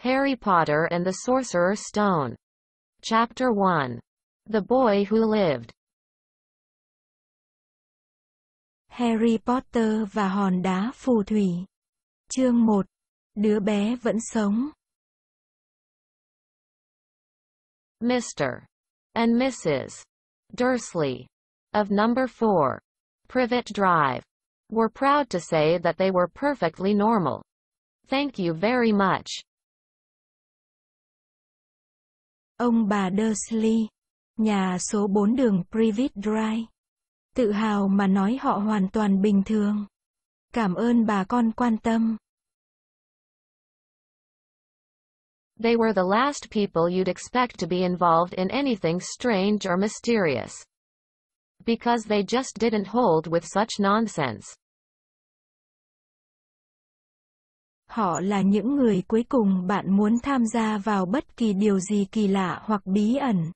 Harry Potter and the Sorcerer's Stone. Chapter 1. The Boy Who Lived. Harry Potter và hòn đá phù thủy. Chương 1. Đứa bé vẫn sống. Mr. and Mrs. Dursley of number 4, Privet Drive, were proud to say that they were perfectly normal. Thank you very much. Ông bà Dursley, nhà số 4 đường Privet Drive. Tự hào mà nói họ hoàn toàn bình thường. Cảm ơn bà con quan tâm. They were the last people you'd expect to be involved in anything strange or mysterious. Because they just didn't hold with such nonsense. Họ là những người cuối cùng bạn muốn tham gia vào bất kỳ điều gì kỳ lạ hoặc bí ẩn.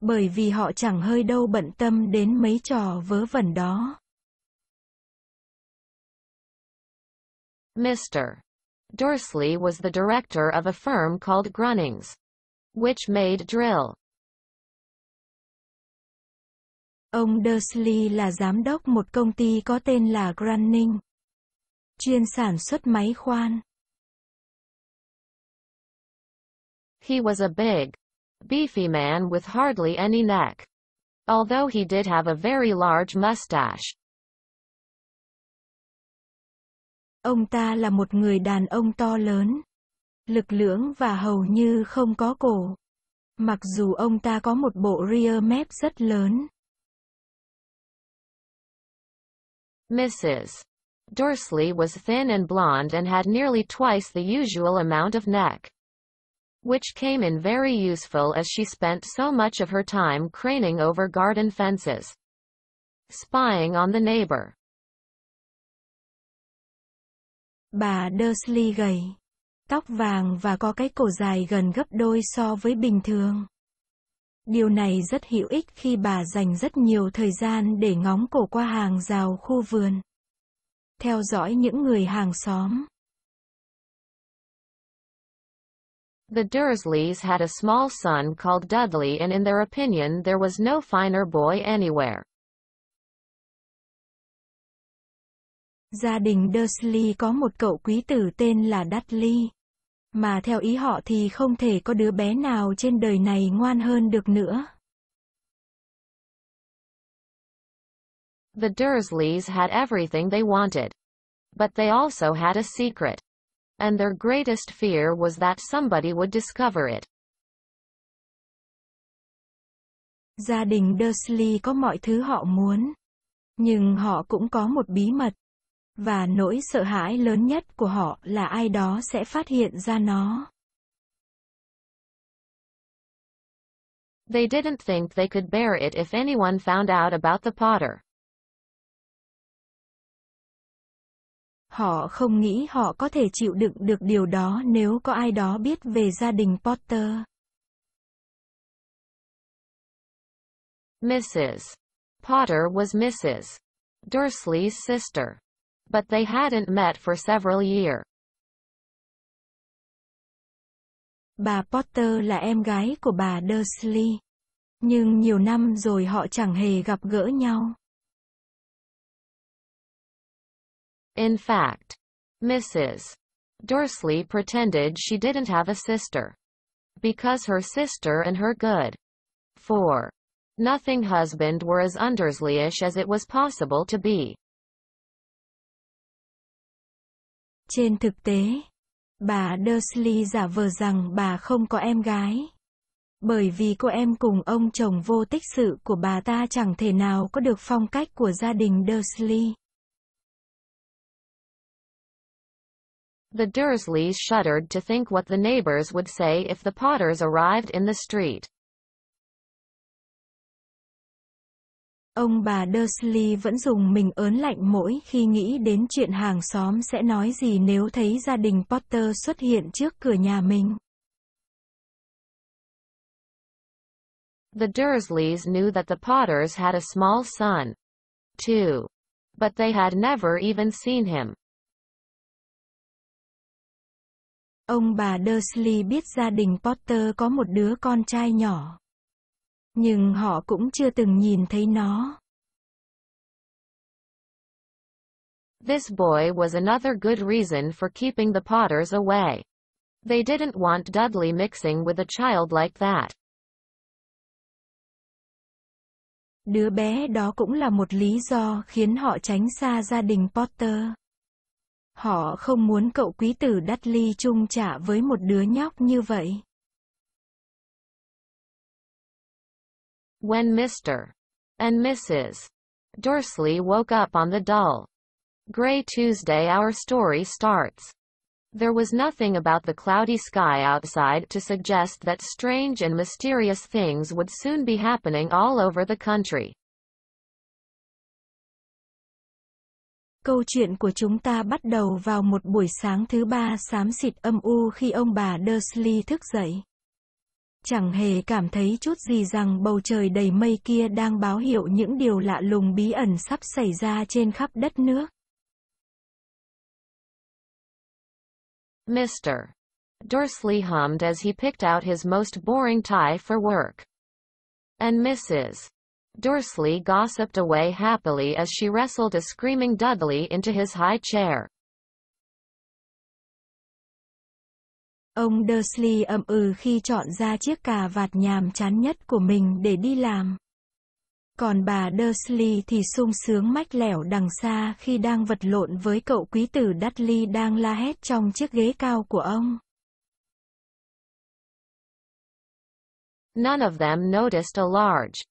Bởi vì họ chẳng hơi đâu bận tâm đến mấy trò vớ vẩn đó. Mr. Dorsley was the director of a firm called Grunnings, which made drill. Ông Dursley là giám đốc một công ty có tên là Grunnings, chuyên sản xuất máy khoan. He was a big, beefy man with hardly any neck, although he did have a very large mustache. Ông ta là một người đàn ông to lớn, lực lưỡng và hầu như không có cổ. Mặc dù ông ta có một bộ rear mép rất lớn. Mrs. Dorsley was thin and blonde and had nearly twice the usual amount of neck which came in very useful as she spent so much of her time craning over garden fences, spying on the neighbor. Bà Dursley gầy, tóc vàng và có cái cổ dài gần gấp đôi so với bình thường. Điều này rất hữu ích khi bà dành rất nhiều thời gian để ngóng cổ qua hàng rào khu vườn theo dõi những người hàng xóm. The Dursleys had a small son called Dudley and in their opinion there was no finer boy anywhere. Gia đình Dursley có một cậu quý tử tên là Dudley. Mà theo ý họ thì không thể có đứa bé nào trên đời này ngoan hơn được nữa. The Dursleys had everything they wanted. But they also had a secret. And their greatest fear was that somebody would discover it. Gia đình Dursley có mọi thứ họ muốn. Nhưng họ cũng có một bí mật. Và nỗi sợ hãi lớn nhất của họ là ai đó sẽ phát hiện ra nó. They didn't think they could bear it if anyone found out about the Potter. Họ không nghĩ họ có thể chịu đựng được điều đó nếu có ai đó biết về gia đình Potter. Mrs. Potter was Mrs. Dursley's sister. But they hadn't met for several years. Bà Potter là em gái của bà Dursley. Nhưng nhiều năm rồi họ chẳng hề gặp gỡ nhau. In fact, Mrs. Dursley pretended she didn't have a sister. Because her sister and her good for nothing husband were as Undersleyish as it was possible to be. Trên thực tế, bà Dursley giả vờ rằng bà không có em gái. Bởi vì cô em cùng ông chồng vô tích sự của bà ta chẳng thể nào có được phong cách của gia đình Dursley. The Dursleys shuddered to think what the neighbors would say if the Potters arrived in the street. Ông bà Dursley vẫn dùng mình ớn lạnh mỗi khi nghĩ đến chuyện hàng xóm sẽ nói gì nếu thấy gia đình Potter xuất hiện trước cửa nhà mình. The Dursleys knew that the Potters had a small son. Too. But they had never even seen him. Ông bà Dursley biết gia đình Potter có một đứa con trai nhỏ. Nhưng họ cũng chưa từng nhìn thấy nó. This boy was another good reason for keeping the Potters away. They didn't want Dudley mixing with a child like that. Đứa bé đó cũng là một lý do khiến họ tránh xa gia đình Potter. Họ không muốn cậu quý tử đắt ly chung trả với một đứa nhóc như vậy. When Mr. and Mrs. Dursley woke up on the dull, gray Tuesday our story starts. There was nothing about the cloudy sky outside to suggest that strange and mysterious things would soon be happening all over the country. Câu chuyện của chúng ta bắt đầu vào một buổi sáng thứ ba xám xịt âm u khi ông bà Dursley thức dậy. Chẳng hề cảm thấy chút gì rằng bầu trời đầy mây kia đang báo hiệu những điều lạ lùng bí ẩn sắp xảy ra trên khắp đất nước. Mr. Dursley hummed as he picked out his most boring tie for work. And Mrs. Dursley gossiped away happily as she wrestled a screaming Dudley into his high chair. Ông Dursley ậm ừ khi chọn ra chiếc cà vạt nhàm chán nhất của mình để đi làm. Còn bà Dursley thì sung sướng mách lẻo đằng xa khi đang vật lộn với cậu quý tử Dudley đang la hét trong chiếc ghế cao của ông. None of them noticed a large,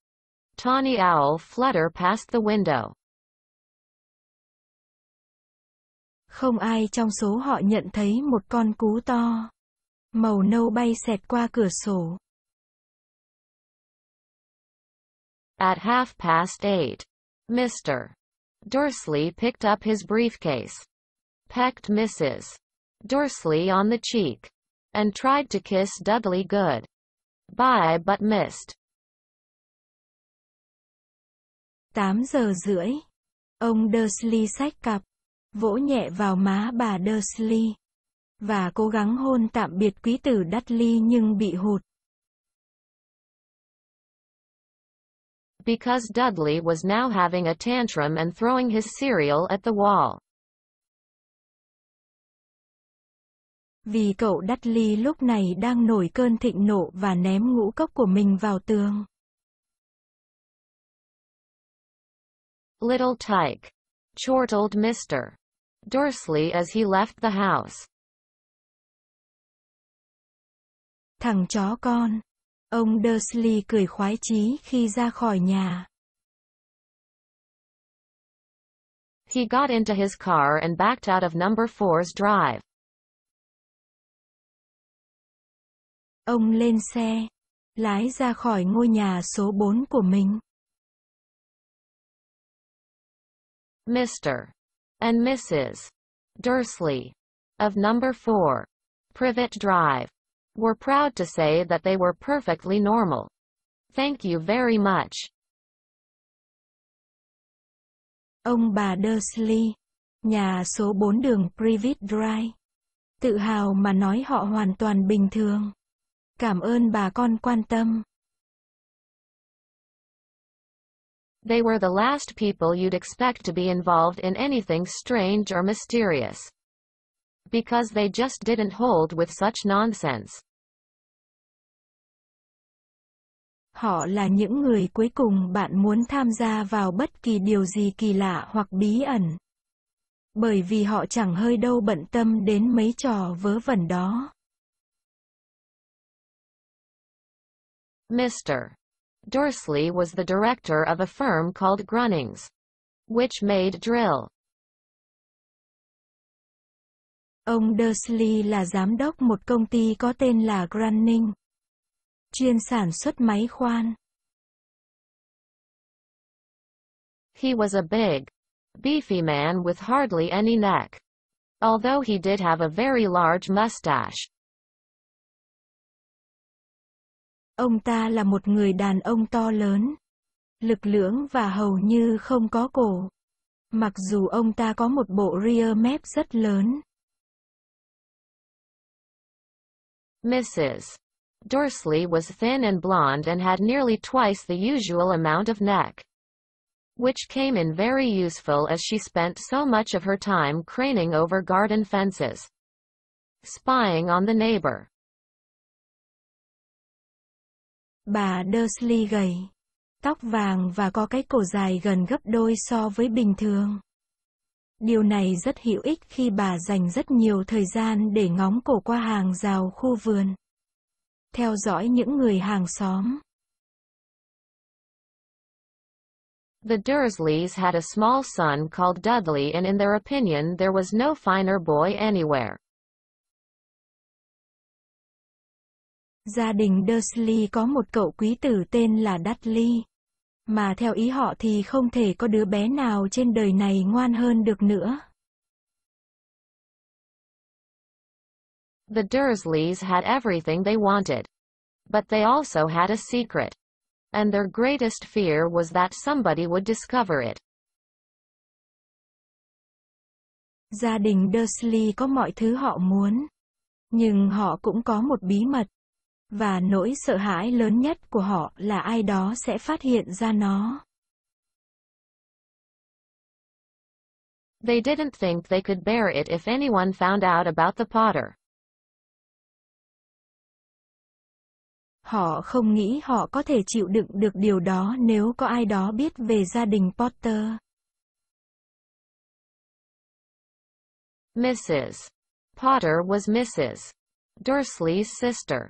Tawny owl flutter past the window. Không ai trong số họ nhận thấy một con cú to. Màu nâu bay xẹt qua cửa sổ. At half past eight, Mr. Dursley picked up his briefcase, pecked Mrs. Dursley on the cheek, and tried to kiss Dudley good. Bye but missed. 8 giờ rưỡi. Ông Dursley xách cặp, vỗ nhẹ vào má bà Dursley và cố gắng hôn tạm biệt quý tử Dudley nhưng bị hụt. Because Dudley was now having a tantrum and throwing his cereal at the wall. Vì cậu Dudley lúc này đang nổi cơn thịnh nộ và ném ngũ cốc của mình vào tường. Little Tyke. Chortled Mr. Dursley as he left the house. Thằng chó con. Ông Dursley cười khoái chí khi ra khỏi nhà. He got into his car and backed out of number 4's drive. Ông lên xe, lái ra khỏi ngôi nhà số 4 của mình. Mr. and Mrs. Dursley of number 4 Privet Drive were proud to say that they were perfectly normal. Thank you very much. Ông bà Dursley, nhà số 4 đường Privet Drive, tự hào mà nói họ hoàn toàn bình thường. Cảm ơn bà con quan tâm. They were the last people you'd expect to be involved in anything strange or mysterious. Because they just didn't hold with such nonsense. Họ là những người cuối cùng bạn muốn tham gia vào bất kỳ điều gì kỳ lạ hoặc bí ẩn. Bởi vì họ chẳng hơi đâu bận tâm đến mấy trò vớ vẩn đó. Mr. Dursley was the director of a firm called Grunnings, which made drill. Ông Dursley là giám đốc một công ty có tên là Grunning, chuyên sản xuất máy khoan. He was a big, beefy man with hardly any neck. Although he did have a very large mustache. Ông ta là một người đàn ông to lớn, lực lưỡng và hầu như không có cổ. Mặc dù ông ta có một bộ rear mép rất lớn. Mrs. Dursley was thin and blonde and had nearly twice the usual amount of neck. Which came in very useful as she spent so much of her time craning over garden fences. Spying on the neighbor. Bà Dursley gầy, tóc vàng và có cái cổ dài gần gấp đôi so với bình thường. Điều này rất hữu ích khi bà dành rất nhiều thời gian để ngóng cổ qua hàng rào khu vườn. Theo dõi những người hàng xóm. The Dursleys had a small son called Dudley and in their opinion there was no finer boy anywhere. Gia đình Dursley có một cậu quý tử tên là Dudley. Mà theo ý họ thì không thể có đứa bé nào trên đời này ngoan hơn được nữa. The Dursleys had everything they wanted. But they also had a secret. And their greatest fear was that somebody would discover it. Gia đình Dursley có mọi thứ họ muốn. Nhưng họ cũng có một bí mật. Và nỗi sợ hãi lớn nhất của họ là ai đó sẽ phát hiện ra nó. They didn't think they could bear it if anyone found out about the potter. Họ không nghĩ họ có thể chịu đựng được điều đó nếu có ai đó biết về gia đình Potter. Mrs. Potter was Mrs. Dursley's sister.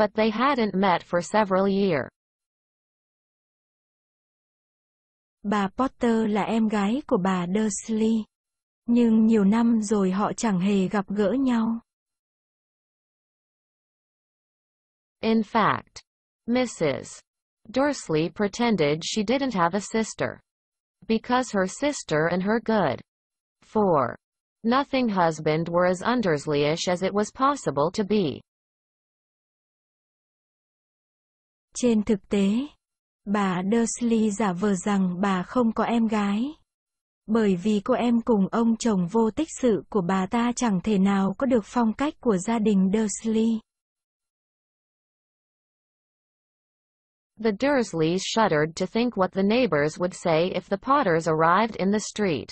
but they hadn't met for several years. Bà Potter là em gái của bà Dursley. Nhưng nhiều năm rồi họ chẳng hề gặp gỡ nhau. In fact, Mrs. Dursley pretended she didn't have a sister. Because her sister and her good. For nothing husband were as Undersleyish as it was possible to be. Trên thực tế, bà Dursley giả vờ rằng bà không có em gái. Bởi vì cô em cùng ông chồng vô tích sự của bà ta chẳng thể nào có được phong cách của gia đình Dursley. The Dursleys shuddered to think what the neighbors would say if the Potters arrived in the street.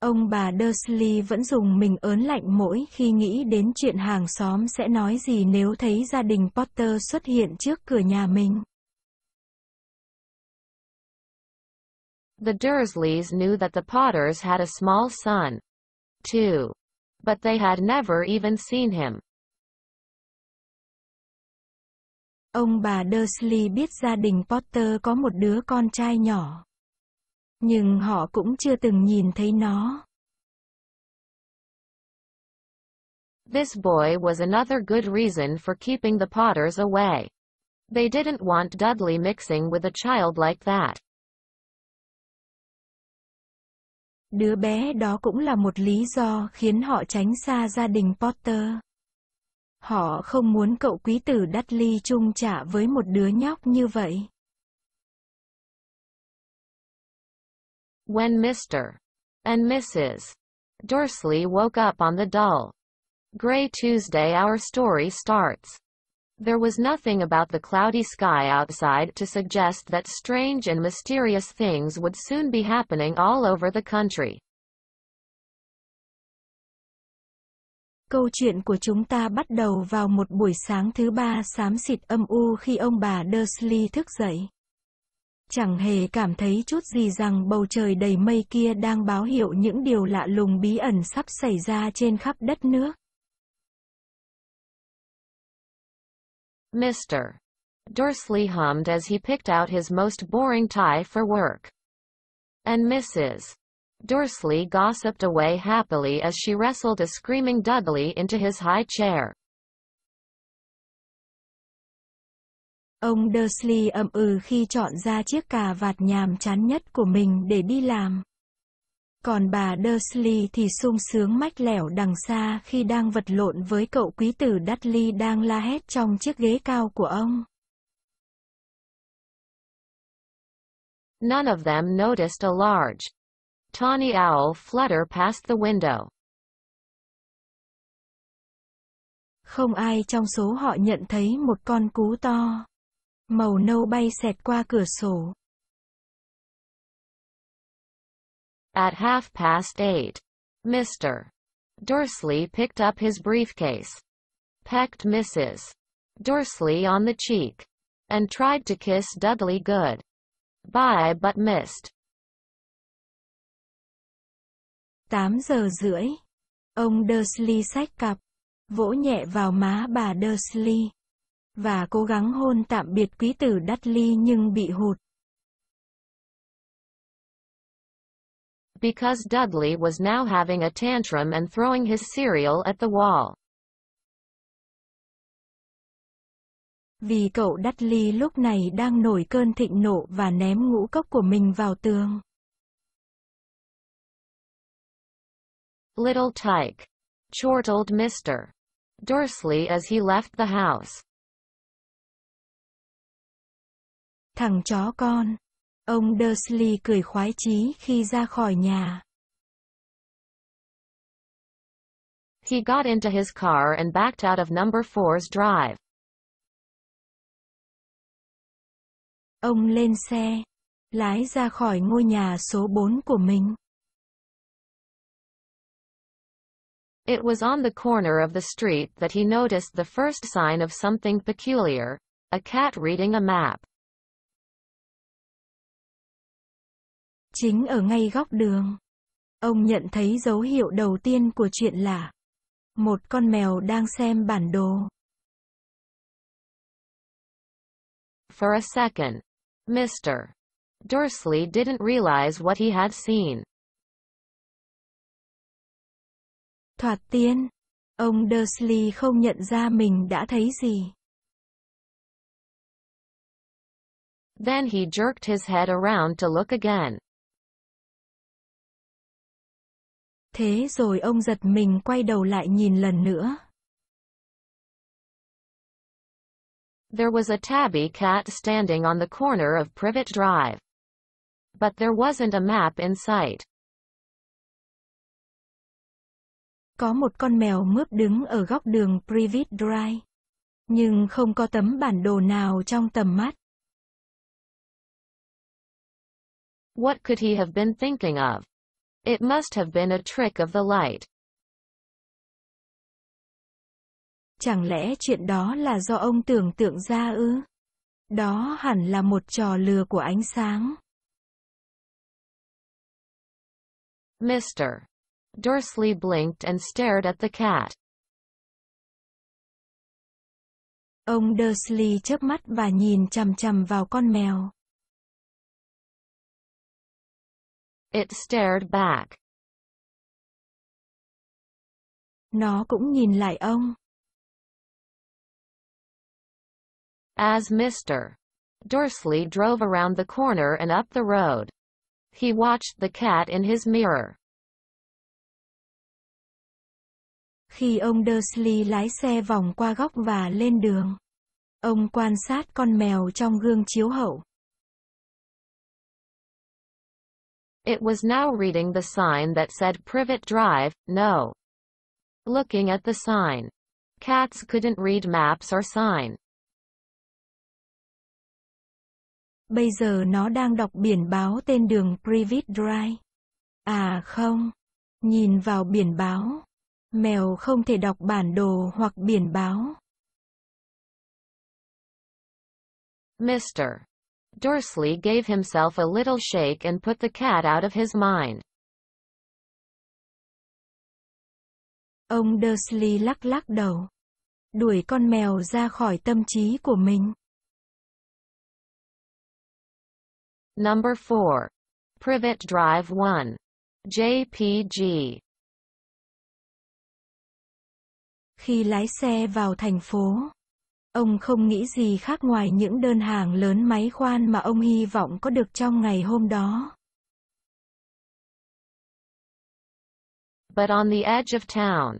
Ông bà Dursley vẫn dùng mình ớn lạnh mỗi khi nghĩ đến chuyện hàng xóm sẽ nói gì nếu thấy gia đình Potter xuất hiện trước cửa nhà mình. The Dursleys knew that the Potters had a small son, too, but they had never even seen him. Ông bà Dursley biết gia đình Potter có một đứa con trai nhỏ. Nhưng họ cũng chưa từng nhìn thấy nó. This boy was another good reason for keeping the Potters away. They didn't want Dudley mixing with a child like that. Đứa bé đó cũng là một lý do khiến họ tránh xa gia đình Potter. Họ không muốn cậu quý tử Dudley chung chạ với một đứa nhóc như vậy. When Mr. and Mrs. Dorsley woke up on the dull, gray Tuesday our story starts. There was nothing about the cloudy sky outside to suggest that strange and mysterious things would soon be happening all over the country. Câu chuyện của chúng ta bắt đầu vào một buổi sáng thứ ba xám xịt âm u khi ông bà Dursley thức dậy. Chẳng hề cảm thấy chút gì rằng bầu trời đầy mây kia đang báo hiệu những điều lạ lùng bí ẩn sắp xảy ra trên khắp đất nước. Mr. Dursley hummed as he picked out his most boring tie for work. And Mrs. Dursley gossiped away happily as she wrestled a screaming Dudley into his high chair. Ông Dursley ậm ừ khi chọn ra chiếc cà vạt nhàm chán nhất của mình để đi làm. Còn bà Dursley thì sung sướng mách lẻo đằng xa khi đang vật lộn với cậu quý tử Dudley đang la hét trong chiếc ghế cao của ông. None of them noticed a large, tawny owl flutter past the window. Không ai trong số họ nhận thấy một con cú to. Màu nâu bay xẹt qua cửa sổ. At half past eight, Mr. Dursley picked up his briefcase, pecked Mrs. Dursley on the cheek, and tried to kiss Dudley good. Bye but missed. 8 giờ rưỡi. Ông Dursley xách cặp, vỗ nhẹ vào má bà Dursley và cố gắng hôn tạm biệt quý tử đắt ly nhưng bị hụt. Because Dudley was now having a tantrum and throwing his cereal at the wall. Vì cậu Dudley lúc này đang nổi cơn thịnh nộ và ném ngũ cốc của mình vào tường. Little Tyke chortled Mr. Dursley as he left the house. Thằng chó con. Ông Dursley cười khoái chí khi ra khỏi nhà. He got into his car and backed out of number 4's drive. Ông lên xe, lái ra khỏi ngôi nhà số 4 của mình. It was on the corner of the street that he noticed the first sign of something peculiar, a cat reading a map. Chính ở ngay góc đường. Ông nhận thấy dấu hiệu đầu tiên của chuyện là một con mèo đang xem bản đồ. For a second, Mr. Dursley didn't realize what he had seen. Thoạt tiên, ông Dursley không nhận ra mình đã thấy gì. Then he jerked his head around to look again. Thế rồi ông giật mình quay đầu lại nhìn lần nữa. There was a tabby cat standing on the corner of Privet Drive. But there wasn't a map in sight. Có một con mèo mướp đứng ở góc đường Privet Drive. Nhưng không có tấm bản đồ nào trong tầm mắt. What could he have been thinking of? It must have been a trick of the light. Chẳng lẽ chuyện đó là do ông tưởng tượng ra ư? Đó hẳn là một trò lừa của ánh sáng. Mr. Dursley blinked and stared at the cat. Ông Dursley chớp mắt và nhìn chằm chằm vào con mèo. It stared back. Nó cũng nhìn lại ông. As Mr. Dursley drove around the corner and up the road, he watched the cat in his mirror. Khi ông Dursley lái xe vòng qua góc và lên đường, ông quan sát con mèo trong gương chiếu hậu. It was now reading the sign that said Privet Drive, no. Looking at the sign. Cats couldn't read maps or sign. Bây giờ nó đang đọc biển báo tên đường Privet Drive. À không. Nhìn vào biển báo. Mèo không thể đọc bản đồ hoặc biển báo. Mr. Dursley gave himself a little shake and put the cat out of his mind. Ông Dursley lắc lắc đầu. Đuổi con mèo ra khỏi tâm trí của mình. Number 4. Privet Drive 1. JPG. Khi lái xe vào thành phố, Ông không nghĩ gì khác ngoài những đơn hàng lớn máy khoan mà ông hy vọng có được trong ngày hôm đó. But on the edge of town,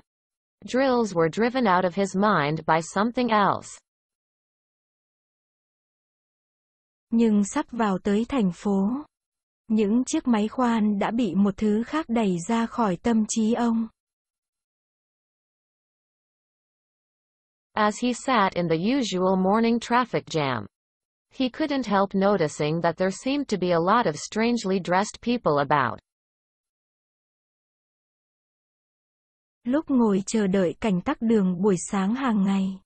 drills were driven out of his mind by something else. Nhưng sắp vào tới thành phố, những chiếc máy khoan đã bị một thứ khác đẩy ra khỏi tâm trí ông. as he sat in the usual morning traffic jam. He couldn't help noticing that there seemed to be a lot of strangely dressed people about. Lúc ngồi chờ đợi cảnh tắc đường buổi sáng hàng ngày,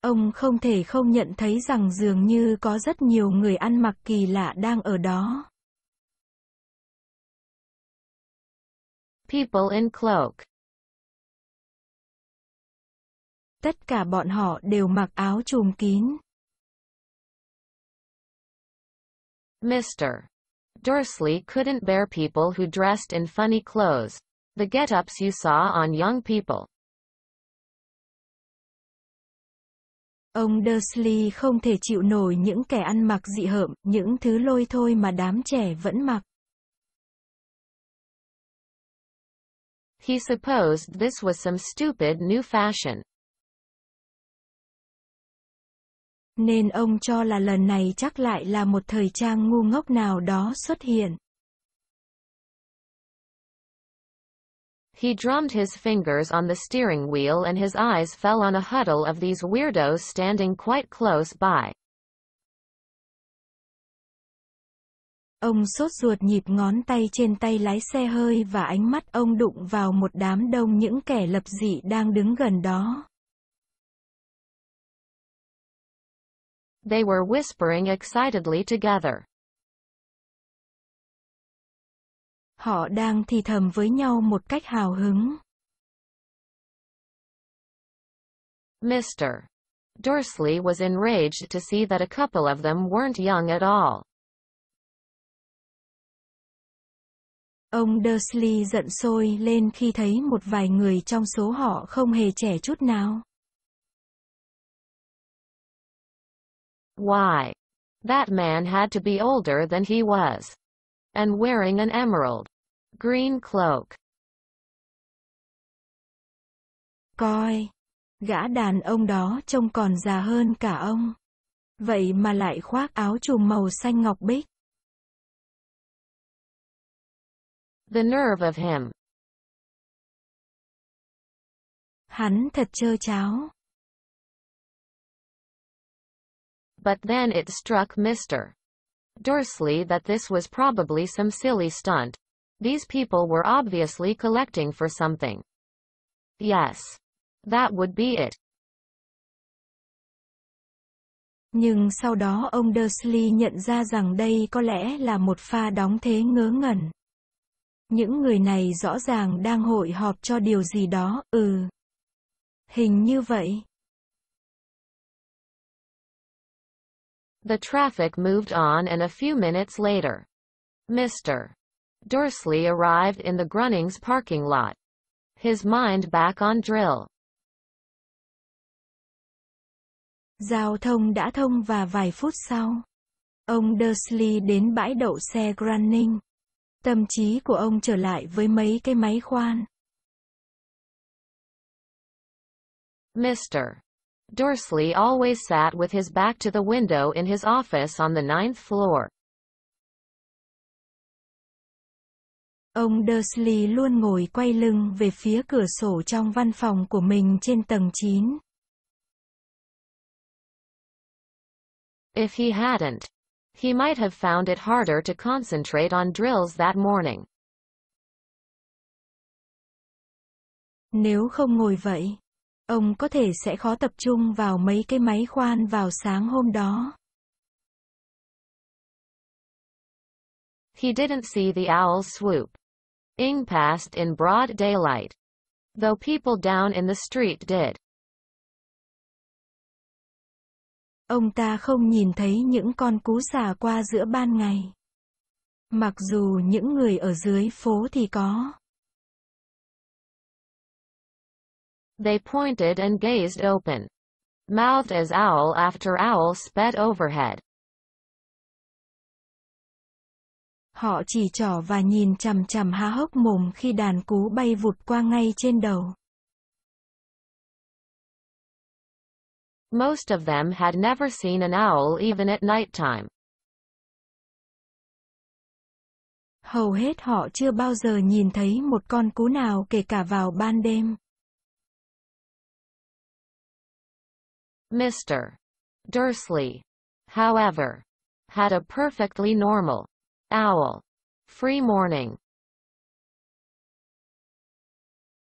ông không thể không nhận thấy rằng dường như có rất nhiều người ăn mặc kỳ lạ đang ở đó. People in cloak Tất cả bọn họ đều mặc áo trùm kín. Mr. Dursley couldn't bear people who dressed in funny clothes. The get-ups you saw on young people. Ông Dursley không thể chịu nổi những kẻ ăn mặc dị hợm, những thứ lôi thôi mà đám trẻ vẫn mặc. He supposed this was some stupid new fashion. nên ông cho là lần này chắc lại là một thời trang ngu ngốc nào đó xuất hiện. He drummed his fingers on the steering wheel and his eyes fell on a huddle of these weirdos standing quite close by. Ông sốt ruột nhịp ngón tay trên tay lái xe hơi và ánh mắt ông đụng vào một đám đông những kẻ lập dị đang đứng gần đó. They were whispering excitedly together. Họ đang thì thầm với nhau một cách hào hứng. Mr. Dursley was enraged to see that a couple of them weren't young at all. Ông Dursley giận sôi lên khi thấy một vài người trong số họ không hề trẻ chút nào. Why? That man had to be older than he was. And wearing an emerald green cloak. Coi! Gã đàn ông đó trông còn già hơn cả ông. Vậy mà lại khoác áo trùm màu xanh ngọc bích. The nerve of him. Hắn thật trơ cháo. But then it struck Mr. Dursley that this was probably some silly stunt. These people were obviously collecting for something. Yes. That would be it. Nhưng sau đó ông Dursley nhận ra rằng đây có lẽ là một pha đóng thế ngớ ngẩn. Những người này rõ ràng đang hội họp cho điều gì đó, ừ. Hình như vậy. The traffic moved on and a few minutes later, Mr. Dursley arrived in the Grunnings parking lot, his mind back on drill. Giao thông đã thông và vài phút sau, ông Dursley đến bãi đậu xe Granning. Tâm trí của ông trở lại với mấy cái máy khoan. Mr. Dorsley always sat with his back to the window in his office on the ninth floor. Ông Dursley luôn ngồi quay lưng về phía cửa sổ trong văn phòng của mình trên tầng 9. If he hadn't, he might have found it harder to concentrate on drills that morning. Nếu không ngồi vậy, Ông có thể sẽ khó tập trung vào mấy cái máy khoan vào sáng hôm đó. He didn't see the owl swoop. Ing passed in broad daylight. Though people down in the street did. Ông ta không nhìn thấy những con cú xà qua giữa ban ngày. Mặc dù những người ở dưới phố thì có. They pointed and gazed open. Mouthed as owl after owl sped overhead. Họ chỉ trỏ và nhìn chằm chằm há hốc mồm khi đàn cú bay vụt qua ngay trên đầu. Most of them had never seen an owl even at night time. Hầu hết họ chưa bao giờ nhìn thấy một con cú nào kể cả vào ban đêm. Mr. Dursley, however, had a perfectly normal, owl, free morning.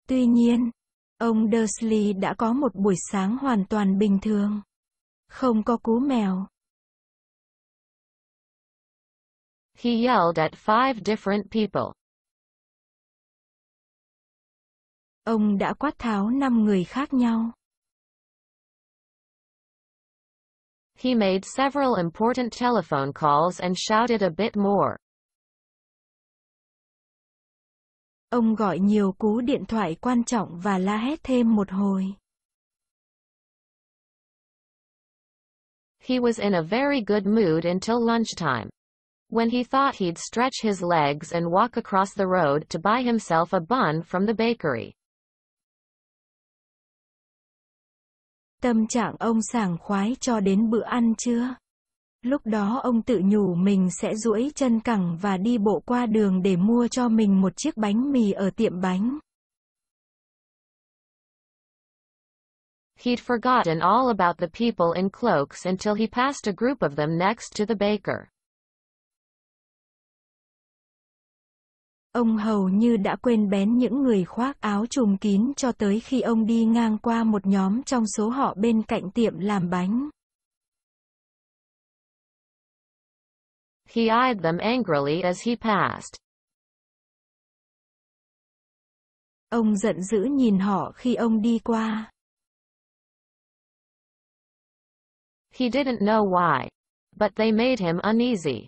Tuy nhiên, ông Dursley đã có một buổi sáng hoàn toàn bình thường. Không có cú mèo. He yelled at five different people. Ông đã quát tháo năm người khác nhau. He made several important telephone calls and shouted a bit more. Ông gọi nhiều cú điện thoại quan trọng và la hét thêm một hồi. He was in a very good mood until lunchtime. When he thought he'd stretch his legs and walk across the road to buy himself a bun from the bakery. Tâm trạng ông sảng khoái cho đến bữa ăn trưa. Lúc đó ông tự nhủ mình sẽ duỗi chân cẳng và đi bộ qua đường để mua cho mình một chiếc bánh mì ở tiệm bánh. He'd forgotten all about the people in cloaks until he passed a group of them next to the baker. Ông hầu như đã quên bén những người khoác áo trùm kín cho tới khi ông đi ngang qua một nhóm trong số họ bên cạnh tiệm làm bánh. He eyed them angrily as he passed. Ông giận dữ nhìn họ khi ông đi qua. He didn't know why, but they made him uneasy.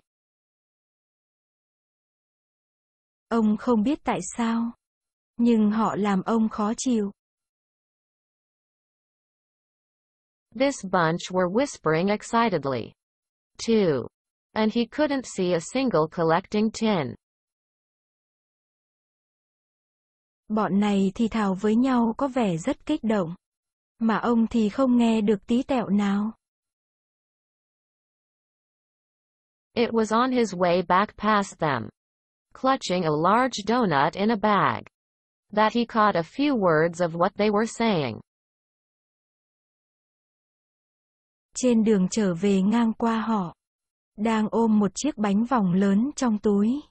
Ông không biết tại sao, nhưng họ làm ông khó chịu. This bunch were whispering excitedly. Two. And he couldn't see a single collecting tin. Bọn này thì thào với nhau có vẻ rất kích động. Mà ông thì không nghe được tí tẹo nào. It was on his way back past them clutching a large donut in a bag. That he caught a few words of what they were saying. Trên đường trở về ngang qua họ, đang ôm một chiếc bánh vòng lớn trong túi.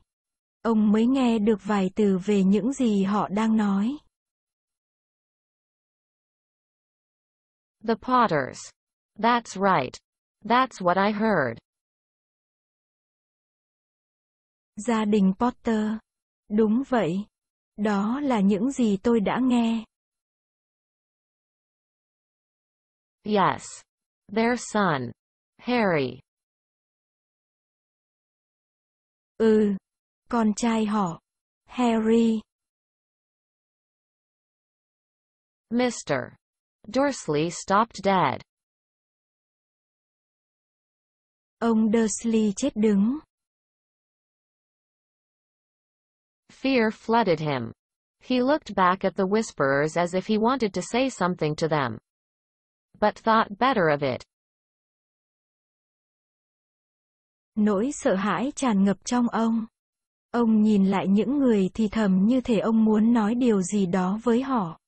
Ông mới nghe được vài từ về những gì họ đang nói. The Potters. That's right. That's what I heard. Gia đình Potter. Đúng vậy. Đó là những gì tôi đã nghe. Yes. Their son. Harry. Ừ. Con trai họ. Harry. Mr. Dursley stopped dead. Ông Dursley chết đứng. fear flooded him. He looked back at the whisperers as if he wanted to say something to them, but thought better of it. Nỗi sợ hãi tràn ngập trong ông. Ông nhìn lại những người thì thầm như thể ông muốn nói điều gì đó với họ.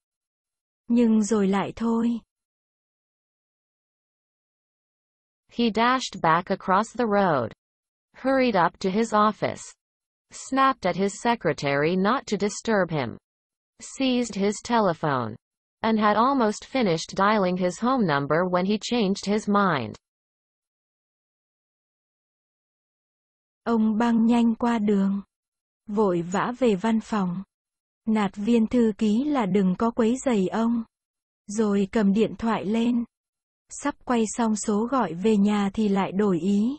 Nhưng rồi lại thôi. He dashed back across the road. Hurried up to his office. snapped at his secretary not to disturb him, seized his telephone, and had almost finished dialing his home number when he changed his mind. Ông băng nhanh qua đường, vội vã về văn phòng. Nạt viên thư ký là đừng có quấy giày ông. Rồi cầm điện thoại lên. Sắp quay xong số gọi về nhà thì lại đổi ý.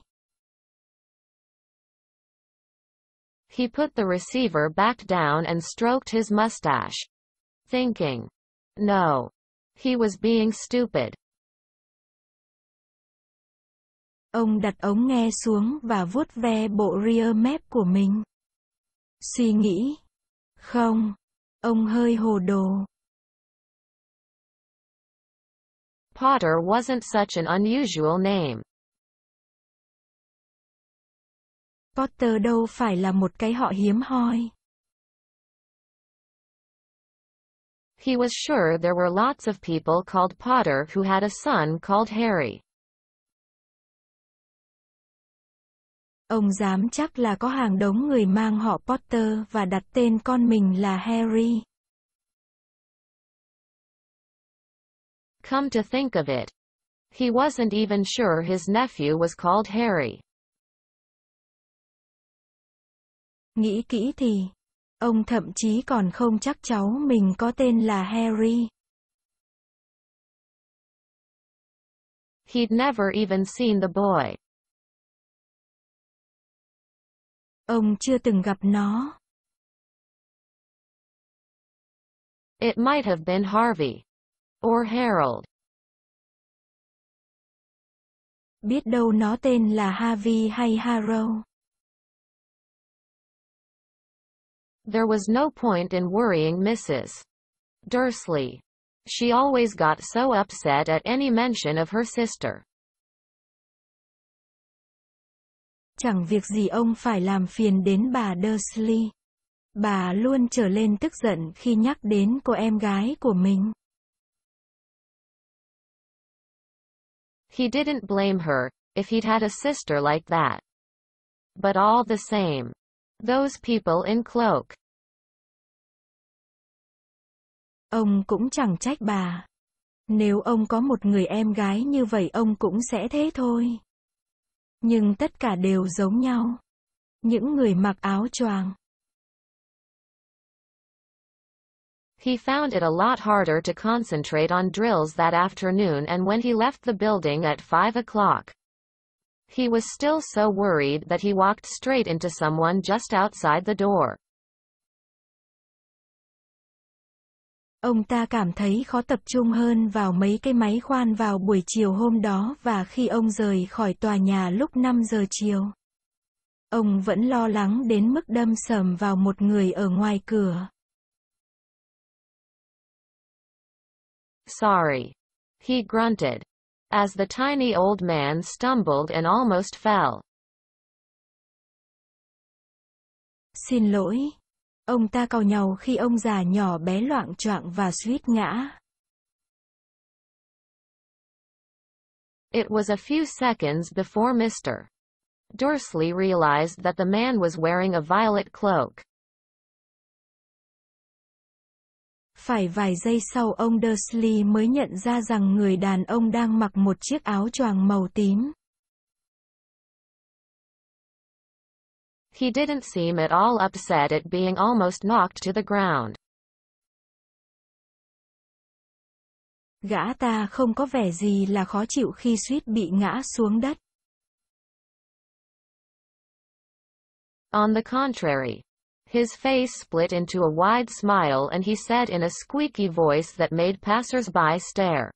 He put the receiver back down and stroked his mustache. Thinking. No. He was being stupid. Ông đặt ống nghe xuống và vuốt ve bộ rear mép của mình. Suy nghĩ. Không. Ông hơi hồ đồ. Potter wasn't such an unusual name. Potter đâu phải là một cái họ hiếm hoi. He was sure there were lots of people called Potter who had a son called Harry. Ông dám chắc là có hàng đống người mang họ Potter và đặt tên con mình là Harry. Come to think of it. He wasn't even sure his nephew was called Harry. Nghĩ kỹ thì, ông thậm chí còn không chắc cháu mình có tên là Harry. He'd never even seen the boy. Ông chưa từng gặp nó. It might have been Harvey. Or Harold. Biết đâu nó tên là Harvey hay Harold. There was no point in worrying Mrs. Dursley. She always got so upset at any mention of her sister. Chẳng việc gì ông phải làm phiền đến bà Dursley. Bà luôn trở lên tức giận khi nhắc đến cô em gái của mình. He didn't blame her, if he'd had a sister like that. But all the same. Those people in cloak. Ông cũng chẳng trách bà. Nếu ông có một người em gái như vậy ông cũng sẽ thế thôi. Nhưng tất cả đều giống nhau. Những người mặc áo choàng. He found it a lot harder to concentrate on drills that afternoon and when he left the building at 5 o'clock. He was still so worried that he walked straight into someone just outside the door. Ông ta cảm thấy khó tập trung hơn vào mấy cái máy khoan vào buổi chiều hôm đó và khi ông rời khỏi tòa nhà lúc 5 giờ chiều. Ông vẫn lo lắng đến mức đâm sầm vào một người ở ngoài cửa. Sorry. He grunted. As the tiny old man stumbled and almost fell. Xin lỗi. Ông ta cào nhau khi ông già nhỏ bé loạn choạng và suýt ngã. It was a few seconds before Mr. Dursley realized that the man was wearing a violet cloak. Phải vài giây sau ông Dursley mới nhận ra rằng người đàn ông đang mặc một chiếc áo choàng màu tím. He didn't seem at all upset at being almost knocked to the ground. Gã ta không có vẻ gì là khó chịu khi suýt bị ngã xuống đất. On the contrary, his face split into a wide smile and he said in a squeaky voice that made passers-by stare.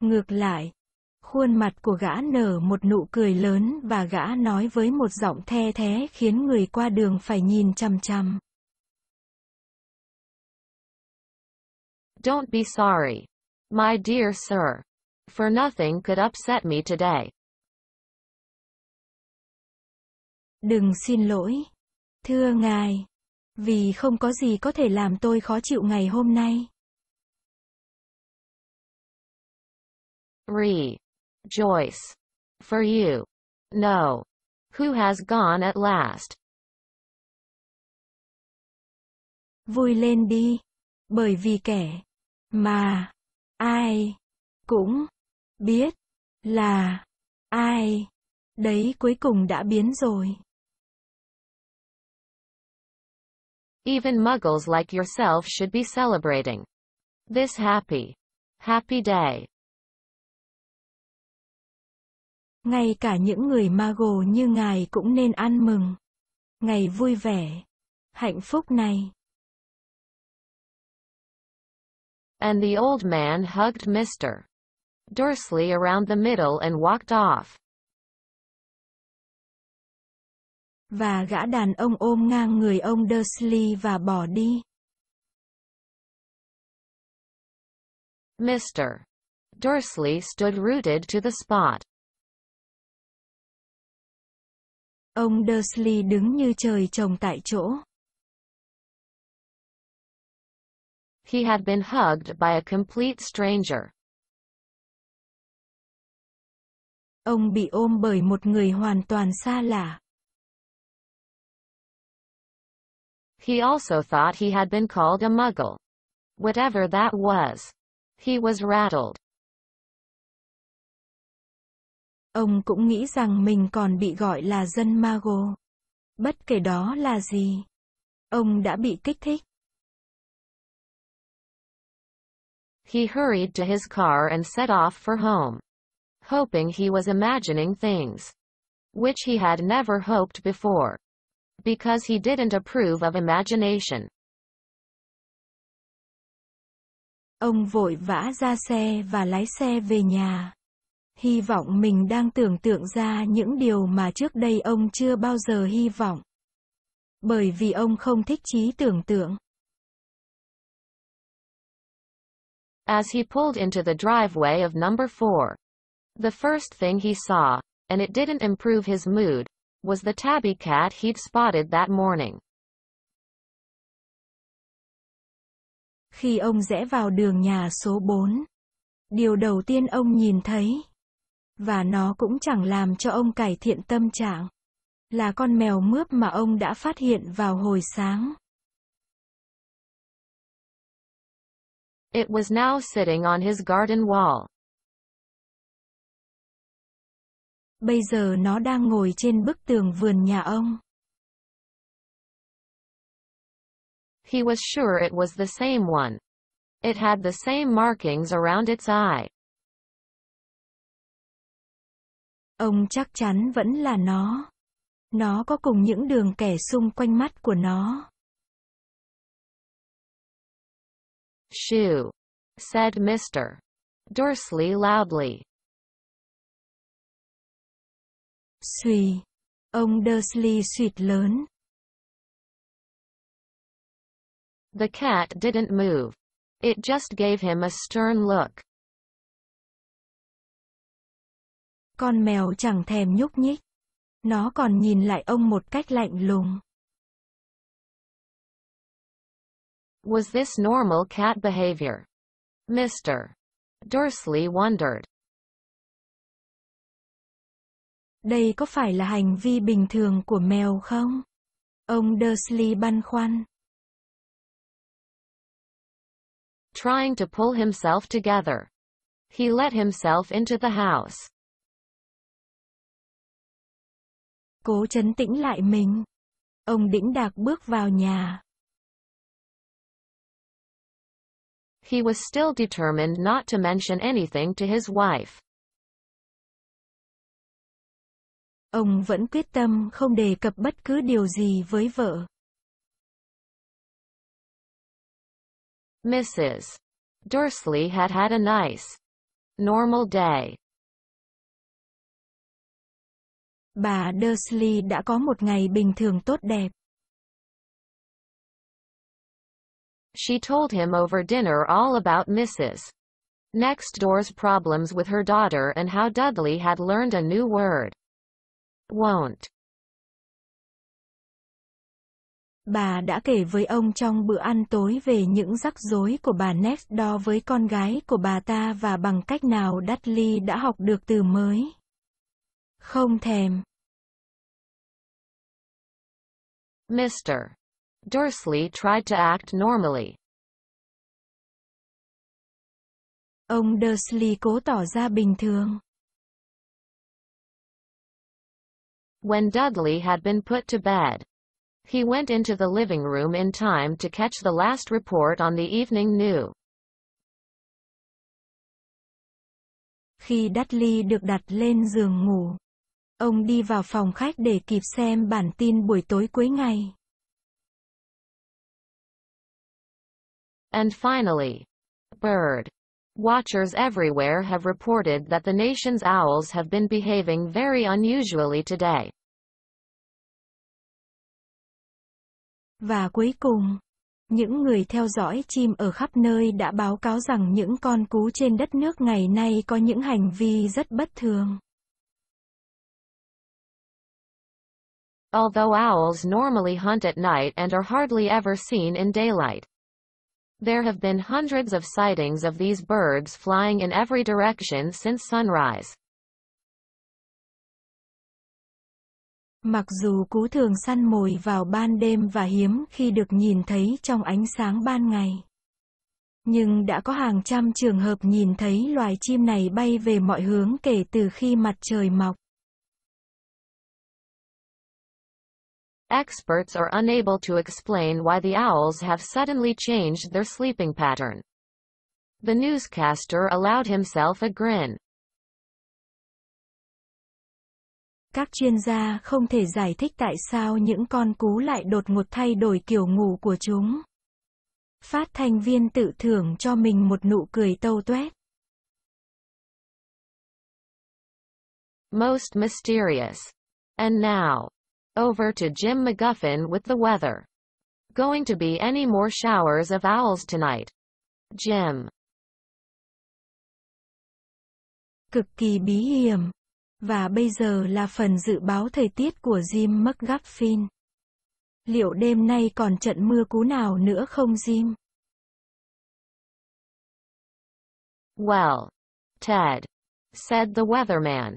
Ngược lại, khuôn mặt của gã nở một nụ cười lớn và gã nói với một giọng the thế khiến người qua đường phải nhìn chằm chằm. Don't be sorry. My dear sir. For nothing could upset me today. Đừng xin lỗi. Thưa ngài. Vì không có gì có thể làm tôi khó chịu ngày hôm nay. Re. Joyce. For you. No. Who has gone at last? Vui lên đi. Bởi vì kẻ mà ai cũng biết là ai đấy cuối cùng đã biến rồi. Even muggles like yourself should be celebrating. This happy, happy day. Ngay cả những người mago như ngài cũng nên ăn mừng. Ngày vui vẻ, hạnh phúc này. And the old man hugged Mr. Dursley around the middle and walked off. Và gã đàn ông ôm ngang người ông Dursley và bỏ đi. Mr. Dursley stood rooted to the spot. Ông Dursley đứng như trời trồng tại chỗ. He had been hugged by a complete stranger. Ông bị ôm bởi một người hoàn toàn xa lạ. He also thought he had been called a muggle. Whatever that was. He was rattled. Ông cũng nghĩ rằng mình còn bị gọi là dân mago. Bất kể đó là gì, ông đã bị kích thích. He hurried to his car and set off for home, hoping he was imagining things which he had never hoped before because he didn't approve of imagination. Ông vội vã ra xe và lái xe về nhà hy vọng mình đang tưởng tượng ra những điều mà trước đây ông chưa bao giờ hy vọng. Bởi vì ông không thích trí tưởng tượng. As he pulled into the driveway of number 4, the first thing he saw, and it didn't improve his mood, was the tabby cat he'd spotted that morning. Khi ông rẽ vào đường nhà số 4, điều đầu tiên ông nhìn thấy và nó cũng chẳng làm cho ông cải thiện tâm trạng. Là con mèo mướp mà ông đã phát hiện vào hồi sáng. It was now sitting on his garden wall. Bây giờ nó đang ngồi trên bức tường vườn nhà ông. He was sure it was the same one. It had the same markings around its eye. Ông chắc chắn vẫn là nó. Nó có cùng những đường kẻ xung quanh mắt của nó. Shoo, said Mr. Dursley loudly. Suy. Ông Dursley suýt lớn. The cat didn't move. It just gave him a stern look. Con mèo chẳng thèm nhúc nhích. Nó còn nhìn lại ông một cách lạnh lùng. Was this normal cat behavior? Mr. Dursley wondered. Đây có phải là hành vi bình thường của mèo không? Ông Dursley băn khoăn. Trying to pull himself together. He let himself into the house. Cố chấn tĩnh lại mình. Ông đĩnh đạc bước vào nhà. He was still determined not to mention anything to his wife. Ông vẫn quyết tâm không đề cập bất cứ điều gì với vợ. Mrs. Dursley had had a nice, normal day. Bà Dursley đã có một ngày bình thường tốt đẹp. She told him over dinner all about Mrs. Next door's problems with her daughter and how Dudley had learned a new word. Won't. Bà đã kể với ông trong bữa ăn tối về những rắc rối của bà Next door với con gái của bà ta và bằng cách nào Dudley đã học được từ mới. Không thèm. Mr. Dursley tried to act normally. Ông Dursley cố tỏ ra bình thường. When Dudley had been put to bed, he went into the living room in time to catch the last report on the evening news. Khi Dudley được đặt lên giường ngủ, Ông đi vào phòng khách để kịp xem bản tin buổi tối cuối ngày. And finally, bird Watchers everywhere have reported that the nation's owls have been behaving very unusually today. Và cuối cùng, những người theo dõi chim ở khắp nơi đã báo cáo rằng những con cú trên đất nước ngày nay có những hành vi rất bất thường. although owls normally hunt at night and are hardly ever seen in daylight. There have been hundreds of sightings of these birds flying in every direction since sunrise. Mặc dù cú thường săn mồi vào ban đêm và hiếm khi được nhìn thấy trong ánh sáng ban ngày. Nhưng đã có hàng trăm trường hợp nhìn thấy loài chim này bay về mọi hướng kể từ khi mặt trời mọc. Experts are unable to explain why the owls have suddenly changed their sleeping pattern. The newscaster allowed himself a grin. Các chuyên gia không thể giải thích tại sao những con cú lại đột ngột thay đổi kiểu ngủ của chúng. Phát thanh viên tự thưởng cho mình một nụ cười tâu tuét. Most mysterious. And now, over to Jim McGuffin with the weather. Going to be any more showers of owls tonight. Jim. Cực kỳ bí hiểm. Và bây giờ là phần dự báo thời tiết của Jim McGuffin. Liệu đêm nay còn trận mưa cú nào nữa không Jim? Well, Ted, said the weatherman.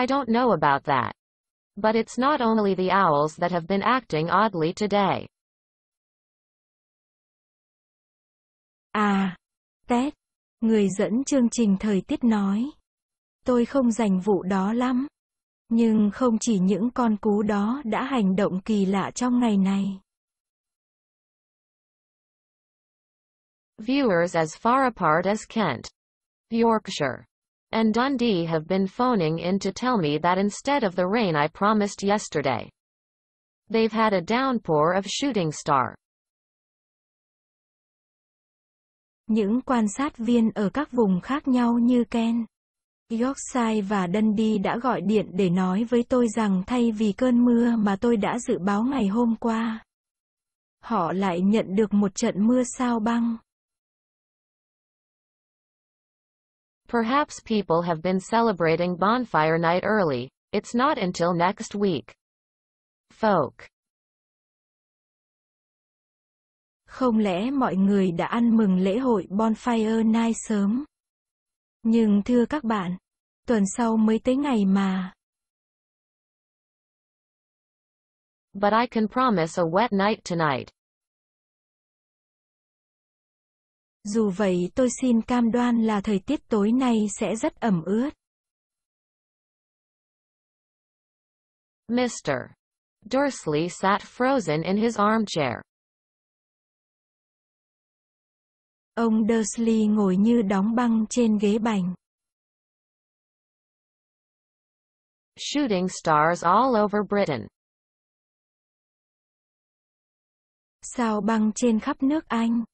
I don't know about that. But it's not only the owls that have been acting oddly today. À, Tết, người dẫn chương trình thời tiết nói. Tôi không dành vụ đó lắm. Nhưng không chỉ những con cú đó đã hành động kỳ lạ trong ngày này. Viewers as far apart as Kent, Yorkshire and Dundee have been phoning in to tell me that instead of the rain I promised yesterday, they've had a downpour of shooting star. Những quan sát viên ở các vùng khác nhau như Ken, Yorkshire và Dundee đã gọi điện để nói với tôi rằng thay vì cơn mưa mà tôi đã dự báo ngày hôm qua, họ lại nhận được một trận mưa sao băng. Perhaps people have been celebrating bonfire night early. It's not until next week. Folk. Không lẽ mọi người đã ăn mừng lễ hội bonfire night sớm? Nhưng thưa các bạn, tuần sau mới tới ngày mà. But I can promise a wet night tonight. Dù vậy tôi xin cam đoan là thời tiết tối nay sẽ rất ẩm ướt. Mr. Dursley sat frozen in his armchair. Ông Dursley ngồi như đóng băng trên ghế bành. Shooting stars all over Britain. Sao băng trên khắp nước Anh.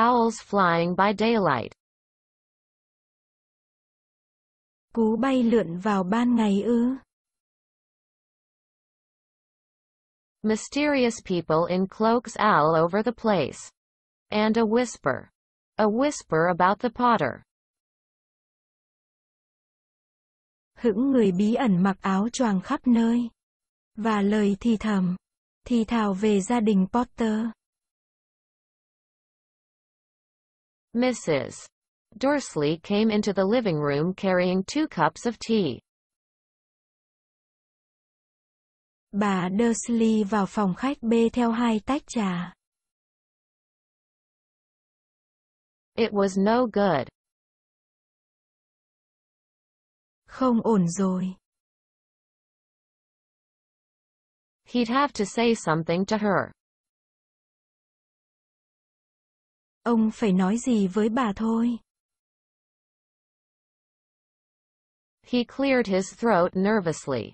Owls flying by daylight. Cú bay lượn vào ban ngày ư? Mysterious people in cloaks owl over the place. And a whisper. A whisper about the potter. Hững người bí ẩn mặc áo choàng khắp nơi. Và lời thì thầm. Thì thào về gia đình Potter. Mrs. Dorsley came into the living room carrying two cups of tea. Bà Dursley vào phòng khách bê theo hai tách trà. It was no good. Không ổn rồi. He'd have to say something to her. Ông phải nói gì với bà thôi. He cleared his throat nervously.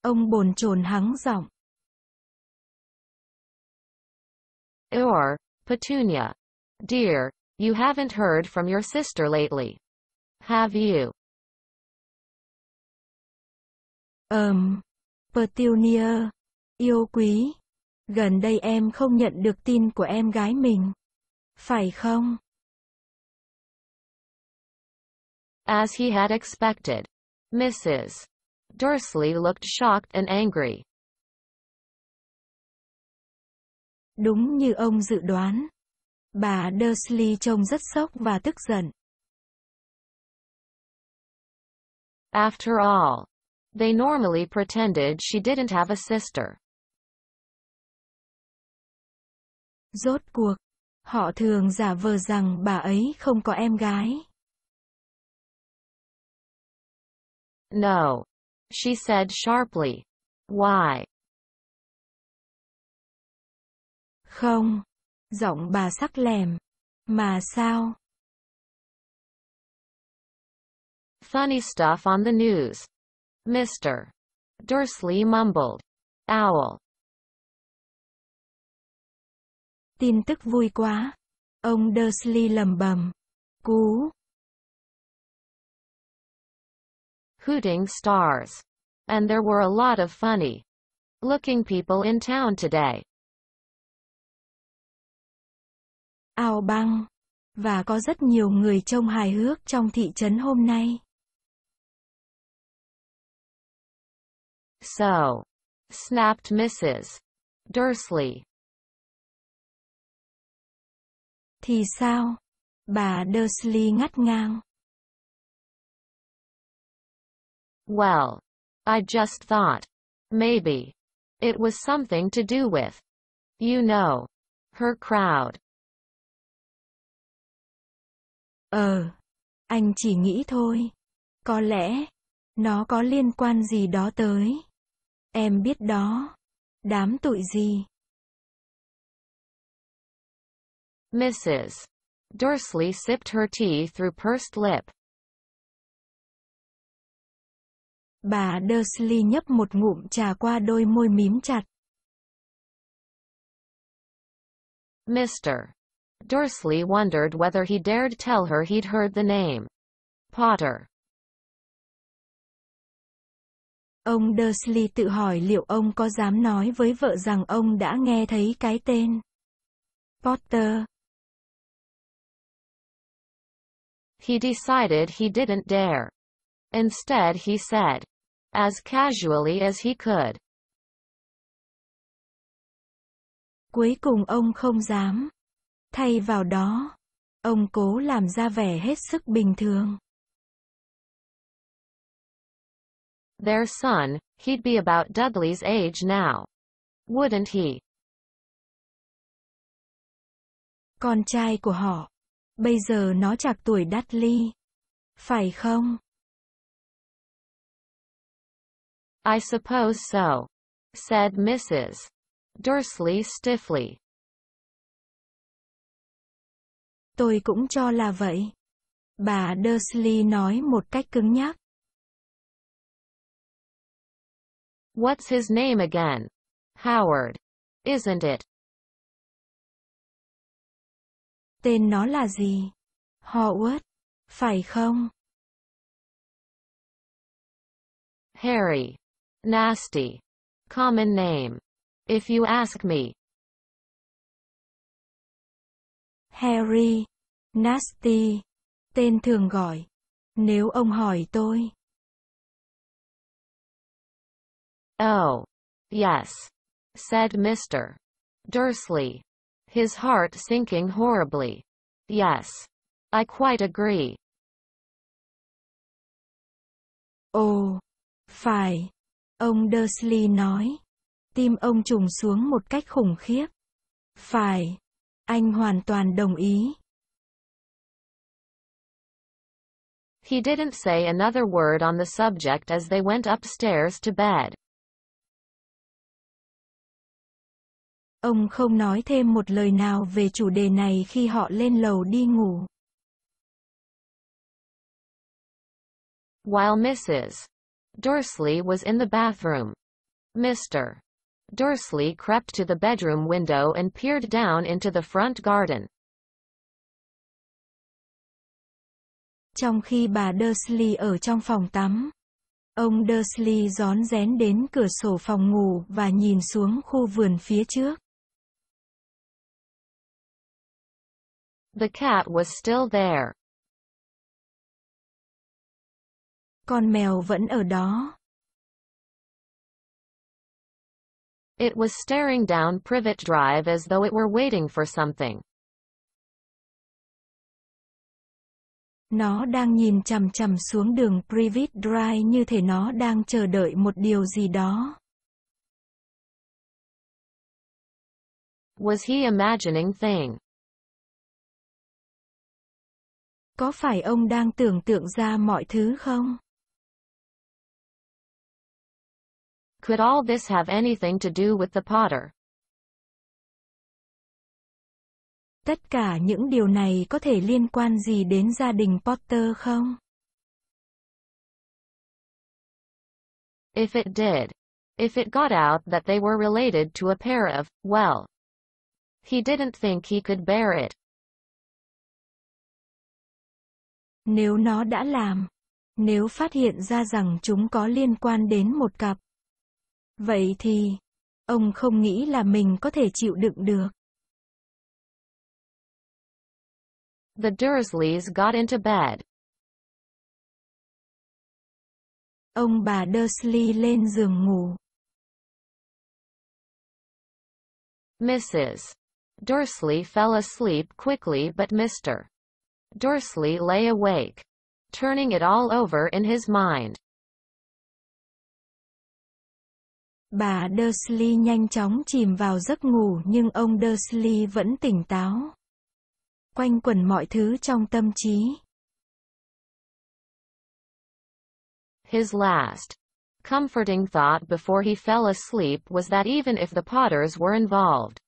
Ông bồn chồn hắng giọng. Or, Petunia. Dear, you haven't heard from your sister lately. Have you? Um, Petunia, yêu quý, Gần đây em không nhận được tin của em gái mình. Phải không? As he had expected, Mrs. Dursley looked shocked and angry. Đúng như ông dự đoán. Bà Dursley trông rất sốc và tức giận. After all, they normally pretended she didn't have a sister. Rốt cuộc, họ thường giả vờ rằng bà ấy không có em gái. No, she said sharply. Why? Không, giọng bà sắc lẻm. Mà sao? Funny stuff on the news. Mr. Dursley mumbled. Owl. tin tức vui quá. Ông Dursley lầm bầm. Cú. Hooting stars. And there were a lot of funny looking people in town today. Ao băng. Và có rất nhiều người trông hài hước trong thị trấn hôm nay. So. Snapped Mrs. Dursley. Thì sao? Bà Dursley ngắt ngang. Well, I just thought. Maybe. It was something to do with. You know. Her crowd. Ờ. Anh chỉ nghĩ thôi. Có lẽ. Nó có liên quan gì đó tới. Em biết đó. Đám tụi gì. Mrs. Dursley sipped her tea through pursed lip. Bà Dursley nhấp một ngụm trà qua đôi môi mím chặt. Mr. Dursley wondered whether he dared tell her he'd heard the name. Potter. Ông Dursley tự hỏi liệu ông có dám nói với vợ rằng ông đã nghe thấy cái tên Potter. He decided he didn't dare. Instead he said, as casually as he could. Cuối cùng ông không dám. Thay vào đó, ông cố làm ra vẻ hết sức bình thường. Their son, he'd be about Dudley's age now. Wouldn't he? Con trai của họ, Bây giờ nó chạc tuổi đắt ly. Phải không? I suppose so. Said Mrs. Dursley stiffly. Tôi cũng cho là vậy. Bà Dursley nói một cách cứng nhắc. What's his name again? Howard. Isn't it? Tên nó là gì? Howard, phải không? Harry. Nasty. Common name. If you ask me. Harry. Nasty. Tên thường gọi. Nếu ông hỏi tôi. Oh. Yes. Said Mr. Dursley. his heart sinking horribly. Yes. I quite agree. Ồ, phải. Ông Dursley nói. Tim ông trùng xuống một cách khủng khiếp. Phải. Anh hoàn toàn đồng ý. He didn't say another word on the subject as they went upstairs to bed. Ông không nói thêm một lời nào về chủ đề này khi họ lên lầu đi ngủ. While Mrs. Dursley was in the bathroom, Mr. Dursley crept to the bedroom window and peered down into the front garden. Trong khi bà Dursley ở trong phòng tắm, ông Dursley rón rén đến cửa sổ phòng ngủ và nhìn xuống khu vườn phía trước. The cat was still there. Con mèo vẫn ở đó. It was staring down Privet Drive as though it were waiting for something. Nó đang nhìn chằm chằm xuống đường Privet Drive như thể nó đang chờ đợi một điều gì đó. Was he imagining thing? Có phải ông đang tưởng tượng ra mọi thứ không? Could all this have anything to do with the potter? Tất cả những điều này có thể liên quan gì đến gia đình Potter không? If it did. If it got out that they were related to a pair of, well. He didn't think he could bear it. Nếu nó đã làm, nếu phát hiện ra rằng chúng có liên quan đến một cặp. Vậy thì, ông không nghĩ là mình có thể chịu đựng được. The Dursleys got into bed. Ông bà Dursley lên giường ngủ. Mrs. Dursley fell asleep quickly but Mr. Dorsley lay awake, turning it all over in his mind. Bà Dursley nhanh chóng chìm vào giấc ngủ nhưng ông Dursley vẫn tỉnh táo. Quanh quẩn mọi thứ trong tâm trí. His last comforting thought before he fell asleep was that even if the Potters were involved,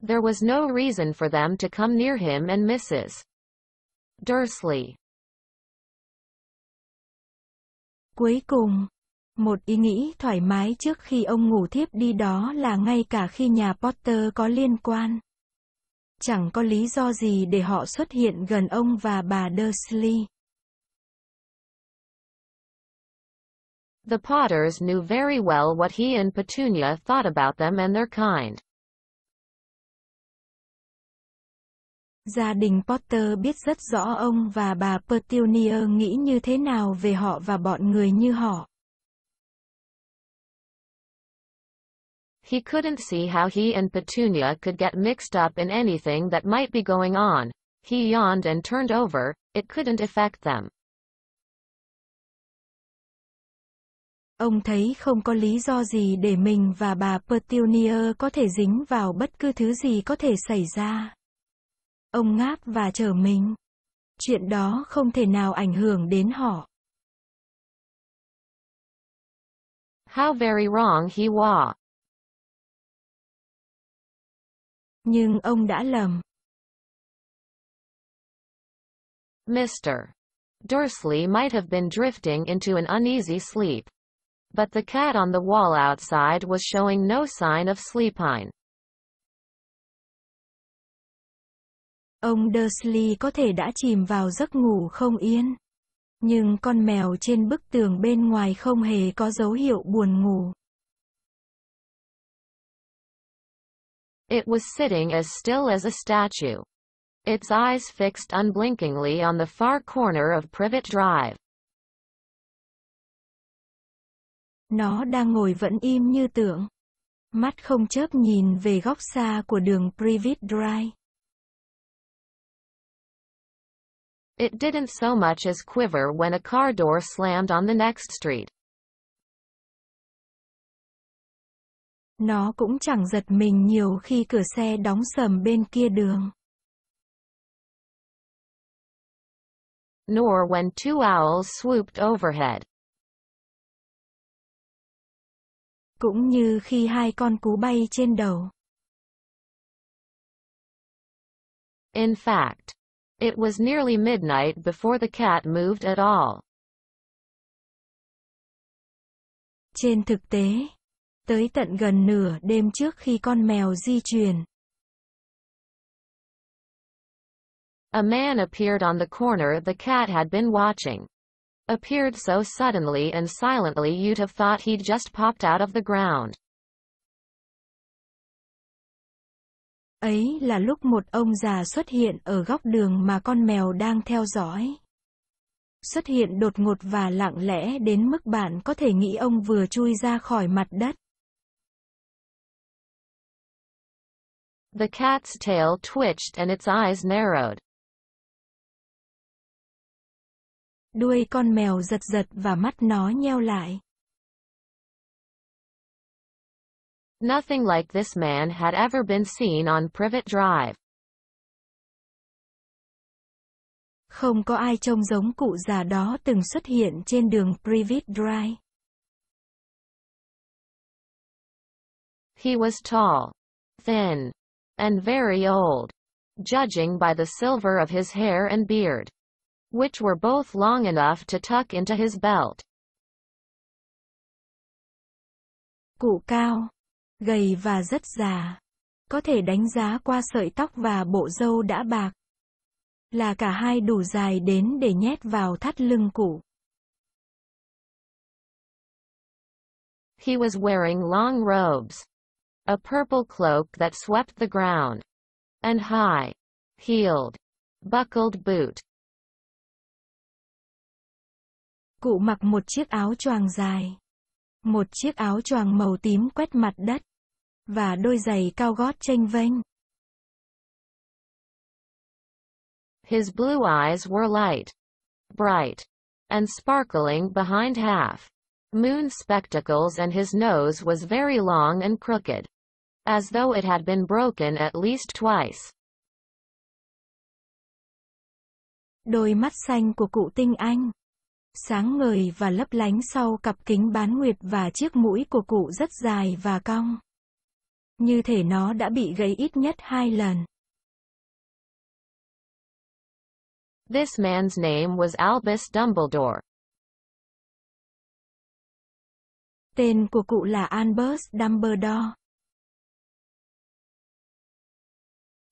there was no reason for them to come near him and Mrs. Dursley. Cuối cùng, một ý nghĩ thoải mái trước khi ông ngủ thiếp đi đó là ngay cả khi nhà Potter có liên quan. Chẳng có lý do gì để họ xuất hiện gần ông và bà Dursley. The Potters knew very well what he and Petunia thought about them and their kind. Gia đình Potter biết rất rõ ông và bà Petunia nghĩ như thế nào về họ và bọn người như họ. He couldn't see how he and Petunia could get mixed up in anything that might be going on. He yawned and turned over, it couldn't affect them. Ông thấy không có lý do gì để mình và bà Petunia có thể dính vào bất cứ thứ gì có thể xảy ra. Ông ngáp và trở mình. Chuyện đó không thể nào ảnh hưởng đến họ. How very wrong he was. Nhưng ông đã lầm. Mr. Dursley might have been drifting into an uneasy sleep. But the cat on the wall outside was showing no sign of sleepine. Ông Dursley có thể đã chìm vào giấc ngủ không yên. Nhưng con mèo trên bức tường bên ngoài không hề có dấu hiệu buồn ngủ. It was sitting as still as a statue. Its eyes fixed unblinkingly on the far corner of Privet Drive. Nó đang ngồi vẫn im như tượng. Mắt không chớp nhìn về góc xa của đường Privet Drive. It didn't so much as quiver when a car door slammed on the next street. Nó cũng chẳng giật mình nhiều khi cửa xe đóng sầm bên kia đường. Nor when two owls swooped overhead. Cũng như khi hai con cú bay trên đầu. In fact. It was nearly midnight before the cat moved at all. Trên thực tế, tới tận gần nửa đêm trước khi con mèo di chuyển. A man appeared on the corner the cat had been watching. Appeared so suddenly and silently you'd have thought he'd just popped out of the ground. Ấy là lúc một ông già xuất hiện ở góc đường mà con mèo đang theo dõi. Xuất hiện đột ngột và lặng lẽ đến mức bạn có thể nghĩ ông vừa chui ra khỏi mặt đất. The cat's tail twitched and its eyes narrowed. Đuôi con mèo giật giật và mắt nó nheo lại. Nothing like this man had ever been seen on Privet Drive. Không có ai trông giống cụ già đó từng xuất hiện trên đường Privet Drive. He was tall, thin, and very old, judging by the silver of his hair and beard, which were both long enough to tuck into his belt. Cụ cao, gầy và rất già. Có thể đánh giá qua sợi tóc và bộ râu đã bạc. Là cả hai đủ dài đến để nhét vào thắt lưng cũ. He was wearing long robes, a purple cloak that swept the ground, and high, heeled, buckled boot. Cụ mặc một chiếc áo choàng dài, một chiếc áo choàng màu tím quét mặt đất và đôi giày cao gót chênh vênh. His blue eyes were light, bright, and sparkling behind half moon spectacles and his nose was very long and crooked, as though it had been broken at least twice. Đôi mắt xanh của cụ tinh anh sáng ngời và lấp lánh sau cặp kính bán nguyệt và chiếc mũi của cụ rất dài và cong. như thể nó đã bị gãy ít nhất hai lần. This man's name was Albus Dumbledore. Tên của cụ là Albus Dumbledore.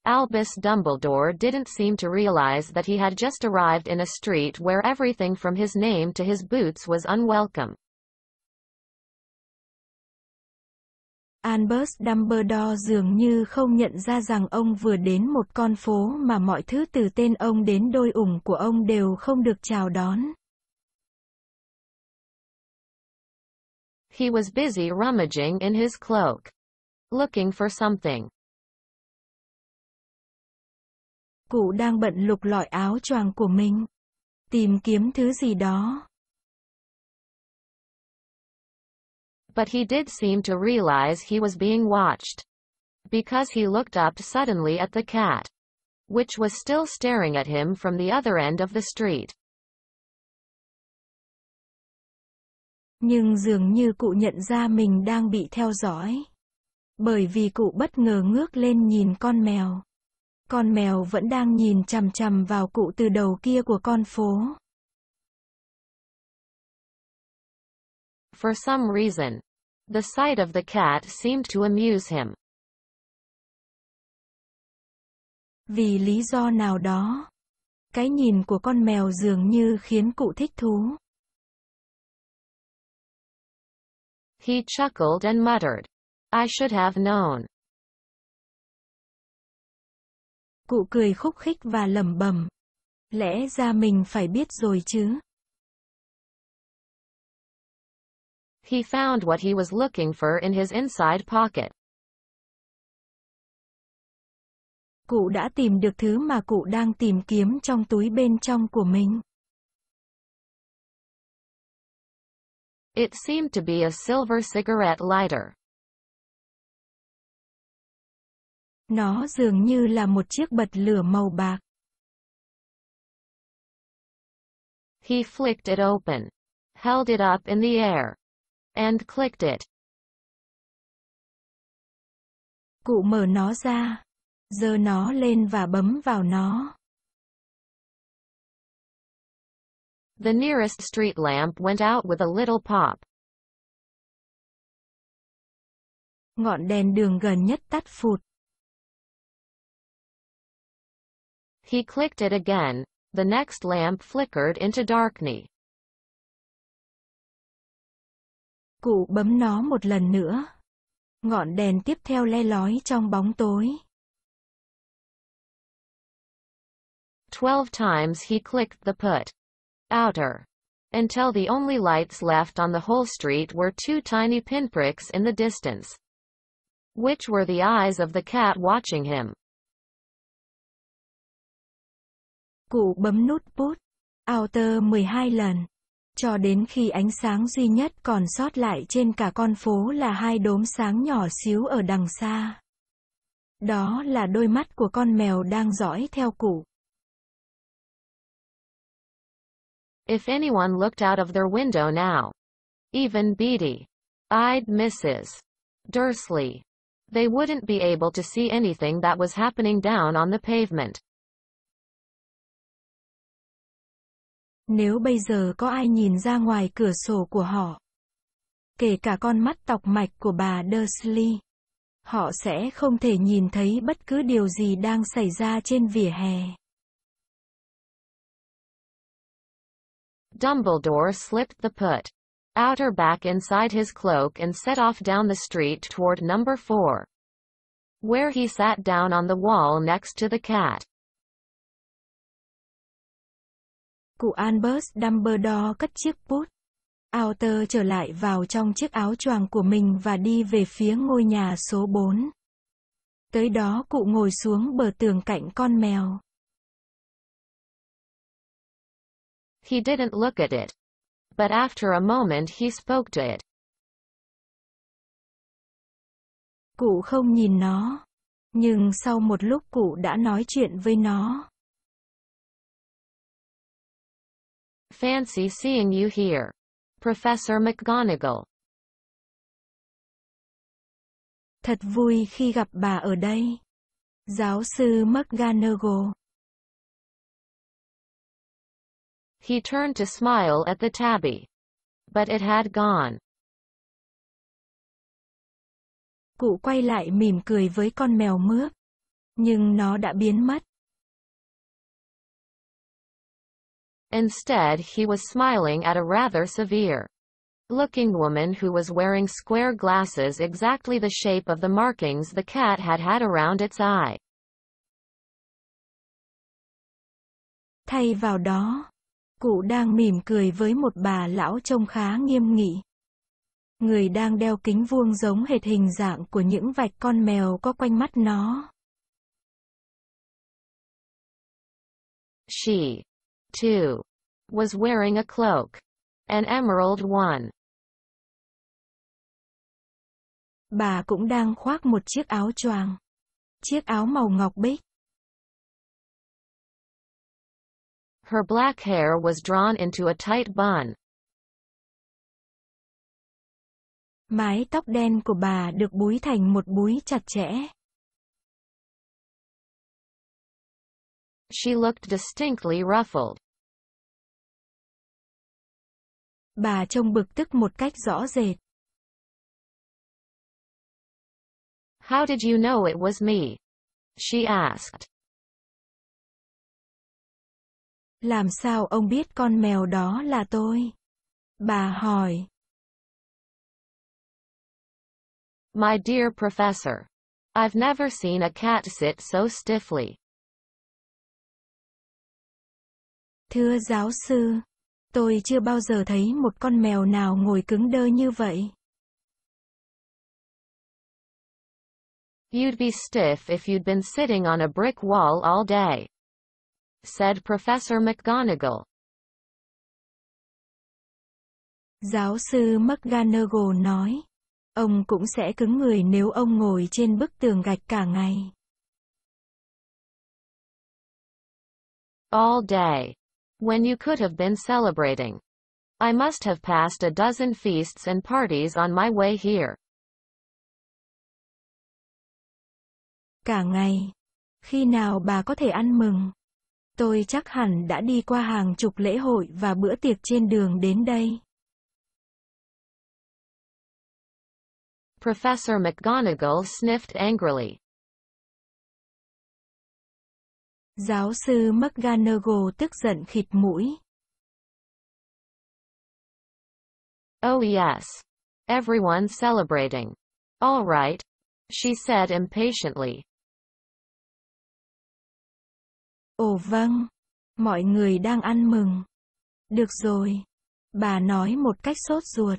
Albus Dumbledore didn't seem to realize that he had just arrived in a street where everything from his name to his boots was unwelcome. Albert Dumbledore dường như không nhận ra rằng ông vừa đến một con phố mà mọi thứ từ tên ông đến đôi ủng của ông đều không được chào đón. He was busy rummaging in his cloak, looking for something. Cụ đang bận lục lọi áo choàng của mình, tìm kiếm thứ gì đó. but he did seem to realize he was being watched. Because he looked up suddenly at the cat, which was still staring at him from the other end of the street. Nhưng dường như cụ nhận ra mình đang bị theo dõi. Bởi vì cụ bất ngờ ngước lên nhìn con mèo. Con mèo vẫn đang nhìn chằm chằm vào cụ từ đầu kia của con phố. For some reason, The sight of the cat seemed to amuse him. Vì lý do nào đó, cái nhìn của con mèo dường như khiến cụ thích thú. He chuckled and muttered. I should have known. Cụ cười khúc khích và lẩm bẩm. Lẽ ra mình phải biết rồi chứ. He found what he was looking for in his inside pocket. Cụ đã tìm được thứ mà cụ đang tìm kiếm trong túi bên trong của mình. It seemed to be a silver cigarette lighter. Nó dường như là một chiếc bật lửa màu bạc. He flicked it open. Held it up in the air and clicked it. Cụ mở nó ra, giơ nó lên và bấm vào nó. The nearest street lamp went out with a little pop. Ngọn đèn đường gần nhất tắt phụt. He clicked it again. The next lamp flickered into darkness. Cụ bấm nó một lần nữa. Ngọn đèn tiếp theo le lói trong bóng tối. Twelve times he clicked the put. Outer. Until the only lights left on the whole street were two tiny pinpricks in the distance. Which were the eyes of the cat watching him. Cụ bấm nút put. Outer 12 lần cho đến khi ánh sáng duy nhất còn sót lại trên cả con phố là hai đốm sáng nhỏ xíu ở đằng xa. Đó là đôi mắt của con mèo đang dõi theo cụ. If anyone looked out of their window now, even Beatty, eyed Mrs. Dursley, they wouldn't be able to see anything that was happening down on the pavement. Nếu bây giờ có ai nhìn ra ngoài cửa sổ của họ, kể cả con mắt tọc mạch của bà Dursley, họ sẽ không thể nhìn thấy bất cứ điều gì đang xảy ra trên vỉa hè. Dumbledore slipped the put outer back inside his cloak and set off down the street toward number Four, where he sat down on the wall next to the cat. Cụ Albert Dumbledore cất chiếc bút. Outer trở lại vào trong chiếc áo choàng của mình và đi về phía ngôi nhà số 4. Tới đó cụ ngồi xuống bờ tường cạnh con mèo. He didn't look at it. But after a moment he spoke to it. Cụ không nhìn nó. Nhưng sau một lúc cụ đã nói chuyện với nó. fancy seeing you here. Professor McGonagall. Thật vui khi gặp bà ở đây. Giáo sư McGonagall. He turned to smile at the tabby. But it had gone. Cụ quay lại mỉm cười với con mèo mướp. Nhưng nó đã biến mất. Instead he was smiling at a rather severe looking woman who was wearing square glasses exactly the shape of the markings the cat had had around its eye. Thay vào đó, cụ đang mỉm cười với một bà lão trông khá nghiêm nghị. Người đang đeo kính vuông giống hệt hình dạng của những vạch con mèo có quanh mắt nó. She 2. Was wearing a cloak. An emerald one. Bà cũng đang khoác một chiếc áo choàng. Chiếc áo màu ngọc bích. Her black hair was drawn into a tight bun. Mái tóc đen của bà được búi thành một búi chặt chẽ. She looked distinctly ruffled. Bà trông bực tức một cách rõ rệt. How did you know it was me? She asked. Làm sao ông biết con mèo đó là tôi? Bà hỏi. My dear professor. I've never seen a cat sit so stiffly. Thưa giáo sư, tôi chưa bao giờ thấy một con mèo nào ngồi cứng đơ như vậy. You'd be stiff if you'd been sitting on a brick wall all day, said Professor McGonagall. Giáo sư McGonagall nói, ông cũng sẽ cứng người nếu ông ngồi trên bức tường gạch cả ngày. All day When you could have been celebrating. I must have passed a dozen feasts and parties on my way here. Cả ngày. Khi nào bà có thể ăn mừng? Tôi chắc hẳn đã đi qua hàng chục lễ hội và bữa tiệc trên đường đến đây. Professor McGonagall sniffed angrily. Giáo sư McGonagall tức giận khịt mũi. Oh yes. Everyone's celebrating. All right. She said impatiently. Ồ vâng. Mọi người đang ăn mừng. Được rồi. Bà nói một cách sốt ruột.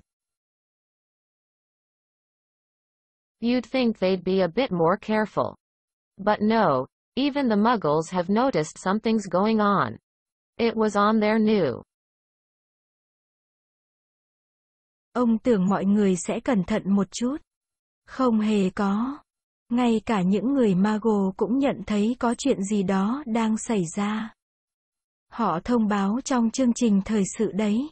You'd think they'd be a bit more careful. But no, Even the Muggles have noticed something's going on. It was on their new. Ông tưởng mọi người sẽ cẩn thận một chút. Không hề có. Ngay cả những người Mago cũng nhận thấy có chuyện gì đó đang xảy ra. Họ thông báo trong chương trình thời sự đấy.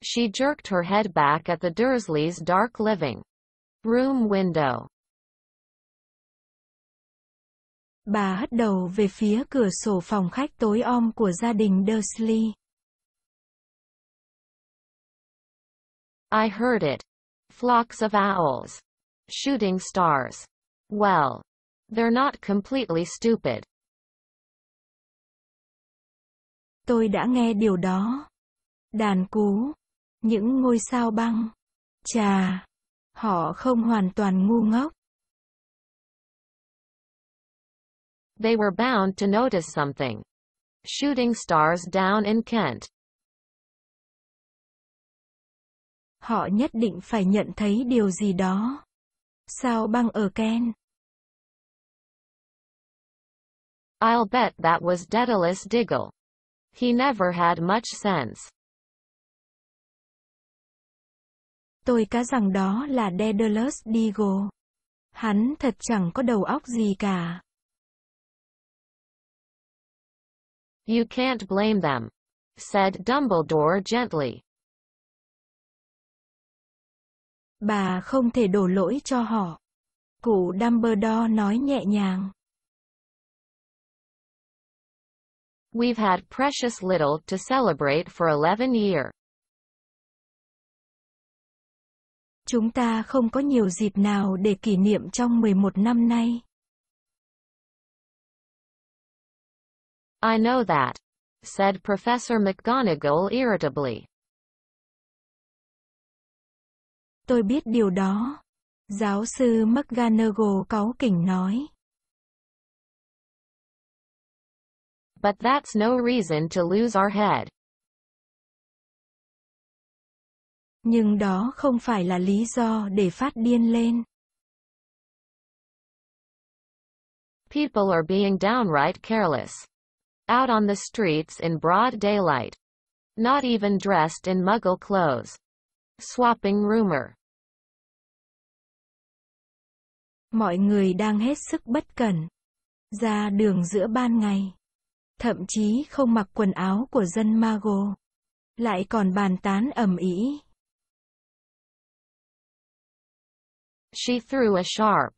She jerked her head back at the Dursleys' dark living room window. Bà hất đầu về phía cửa sổ phòng khách tối om của gia đình Dursley. I heard it. Flocks of owls. Shooting stars. Well. They're not completely stupid. Tôi đã nghe điều đó. Đàn cú. Những ngôi sao băng. Chà. Họ không hoàn toàn ngu ngốc. They were bound to notice something. Shooting stars down in Kent. Họ nhất định phải nhận thấy điều gì đó. Sao băng ở Kent? I'll bet that was Daedalus Diggle. He never had much sense. Tôi cá rằng đó là Daedalus Diggle. Hắn thật chẳng có đầu óc gì cả. You can't blame them, said Dumbledore gently. Bà không thể đổ lỗi cho họ. Cụ Dumbledore nói nhẹ nhàng. We've had precious little to celebrate for 11 years. Chúng ta không có nhiều dịp nào để kỷ niệm trong 11 năm nay. I know that, said Professor McGonagall irritably. Tôi biết điều đó. Giáo sư McGonagall cáu kỉnh nói. But that's no reason to lose our head. Nhưng đó không phải là lý do để phát điên lên. People are being downright careless out on the streets in broad daylight. Not even dressed in Muggle clothes. Swapping rumor. Mọi người đang hết sức bất cần. Ra đường giữa ban ngày. Thậm chí không mặc quần áo của dân Mago. Lại còn bàn tán ầm ĩ. She threw a sharp,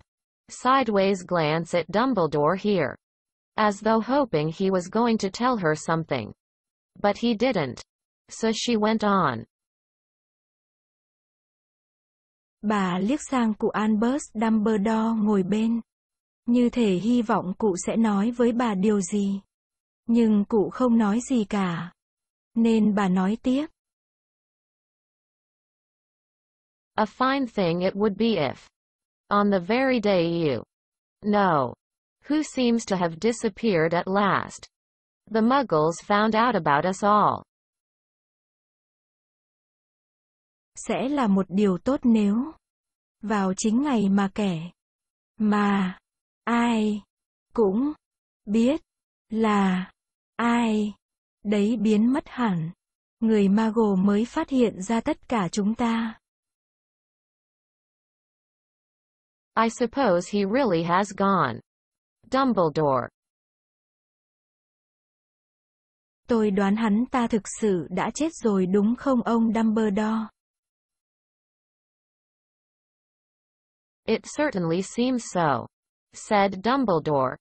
sideways glance at Dumbledore here. as though hoping he was going to tell her something. But he didn't. So she went on. Bà liếc sang cụ Albert Dumbledore ngồi bên. Như thể hy vọng cụ sẽ nói với bà điều gì. Nhưng cụ không nói gì cả. Nên bà nói tiếp. A fine thing it would be if. On the very day you. No who seems to have disappeared at last. The Muggles found out about us all. Sẽ là một điều tốt nếu vào chính ngày mà kẻ mà ai cũng biết là ai đấy biến mất hẳn người mago mới phát hiện ra tất cả chúng ta I suppose he really has gone Dumbledore. Tôi đoán hắn ta thực sự đã chết rồi đúng không ông Dumbledore? It certainly seems so, said Dumbledore.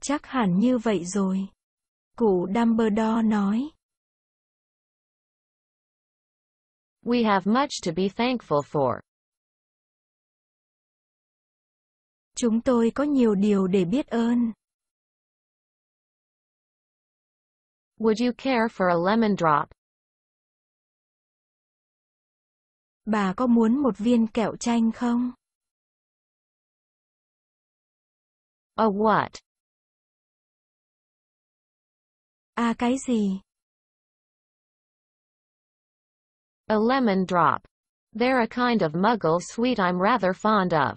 Chắc hẳn như vậy rồi. Cụ Dumbledore nói. We have much to be thankful for. Chúng tôi có nhiều điều để biết ơn. Would you care for a lemon drop? Bà có muốn một viên kẹo chanh không? A what? À cái gì? A lemon drop. They're a kind of muggle sweet I'm rather fond of.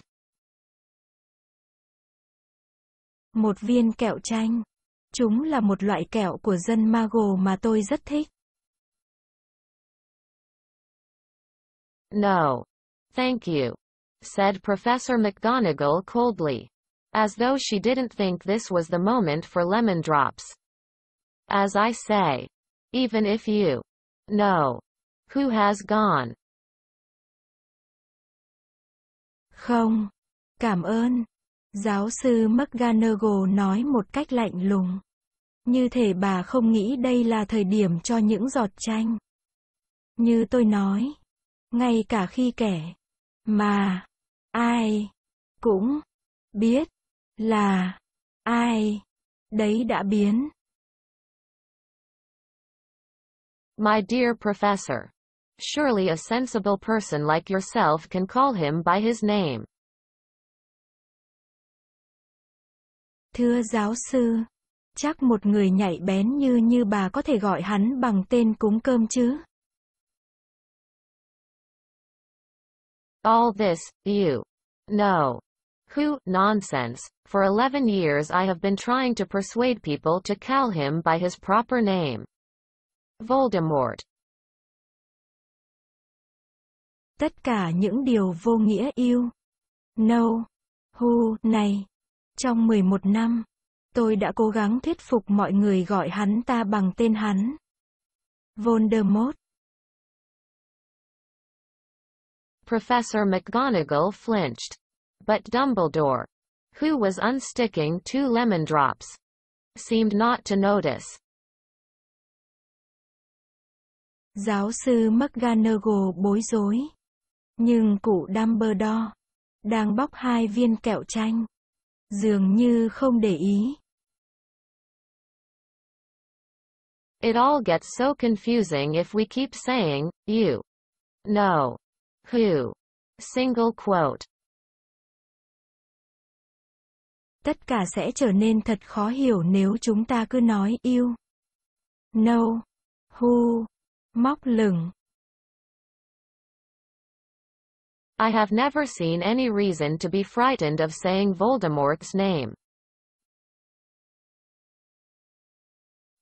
Một viên kẹo chanh. Chúng là một loại kẹo của dân Mago mà tôi rất thích. No. Thank you. Said Professor McGonagall coldly. As though she didn't think this was the moment for lemon drops. As I say. Even if you No, who has gone. Không. Cảm ơn. Giáo sư McGonagall nói một cách lạnh lùng. Như thể bà không nghĩ đây là thời điểm cho những giọt tranh. Như tôi nói, ngay cả khi kẻ mà ai cũng biết là ai đấy đã biến. My dear professor, surely a sensible person like yourself can call him by his name. Thưa giáo sư, chắc một người nhạy bén như như bà có thể gọi hắn bằng tên cúng cơm chứ? All this, you know. Who, nonsense. For 11 years I have been trying to persuade people to call him by his proper name. Voldemort. Tất cả những điều vô nghĩa yêu. No. Who, này. Trong 11 năm, tôi đã cố gắng thuyết phục mọi người gọi hắn ta bằng tên hắn. Voldemort. Professor McGonagall flinched. But Dumbledore, who was unsticking two lemon drops, seemed not to notice. Giáo sư McGonagall bối rối. Nhưng cụ Dumbledore đang bóc hai viên kẹo chanh. Dường như không để ý. It all gets so confusing if we keep saying, you know, who, single quote. Tất cả sẽ trở nên thật khó hiểu nếu chúng ta cứ nói yêu. No. Who. Móc lửng. I have never seen any reason to be frightened of saying Voldemort's name.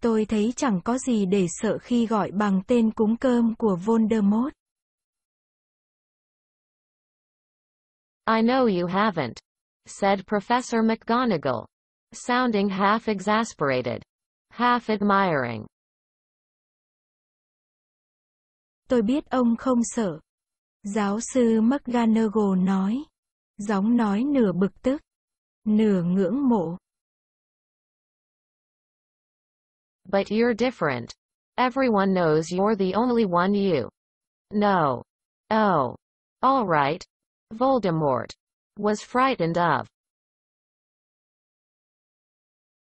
Tôi thấy chẳng có gì để sợ khi gọi bằng tên cúng cơm của Voldemort. I know you haven't, said Professor McGonagall, sounding half exasperated, half admiring. Tôi biết ông không sợ, Giáo sư McGonagall nói, giọng nói nửa bực tức, nửa ngưỡng mộ. But you're different. Everyone knows you're the only one you. No. Oh. All right. Voldemort. Was frightened of.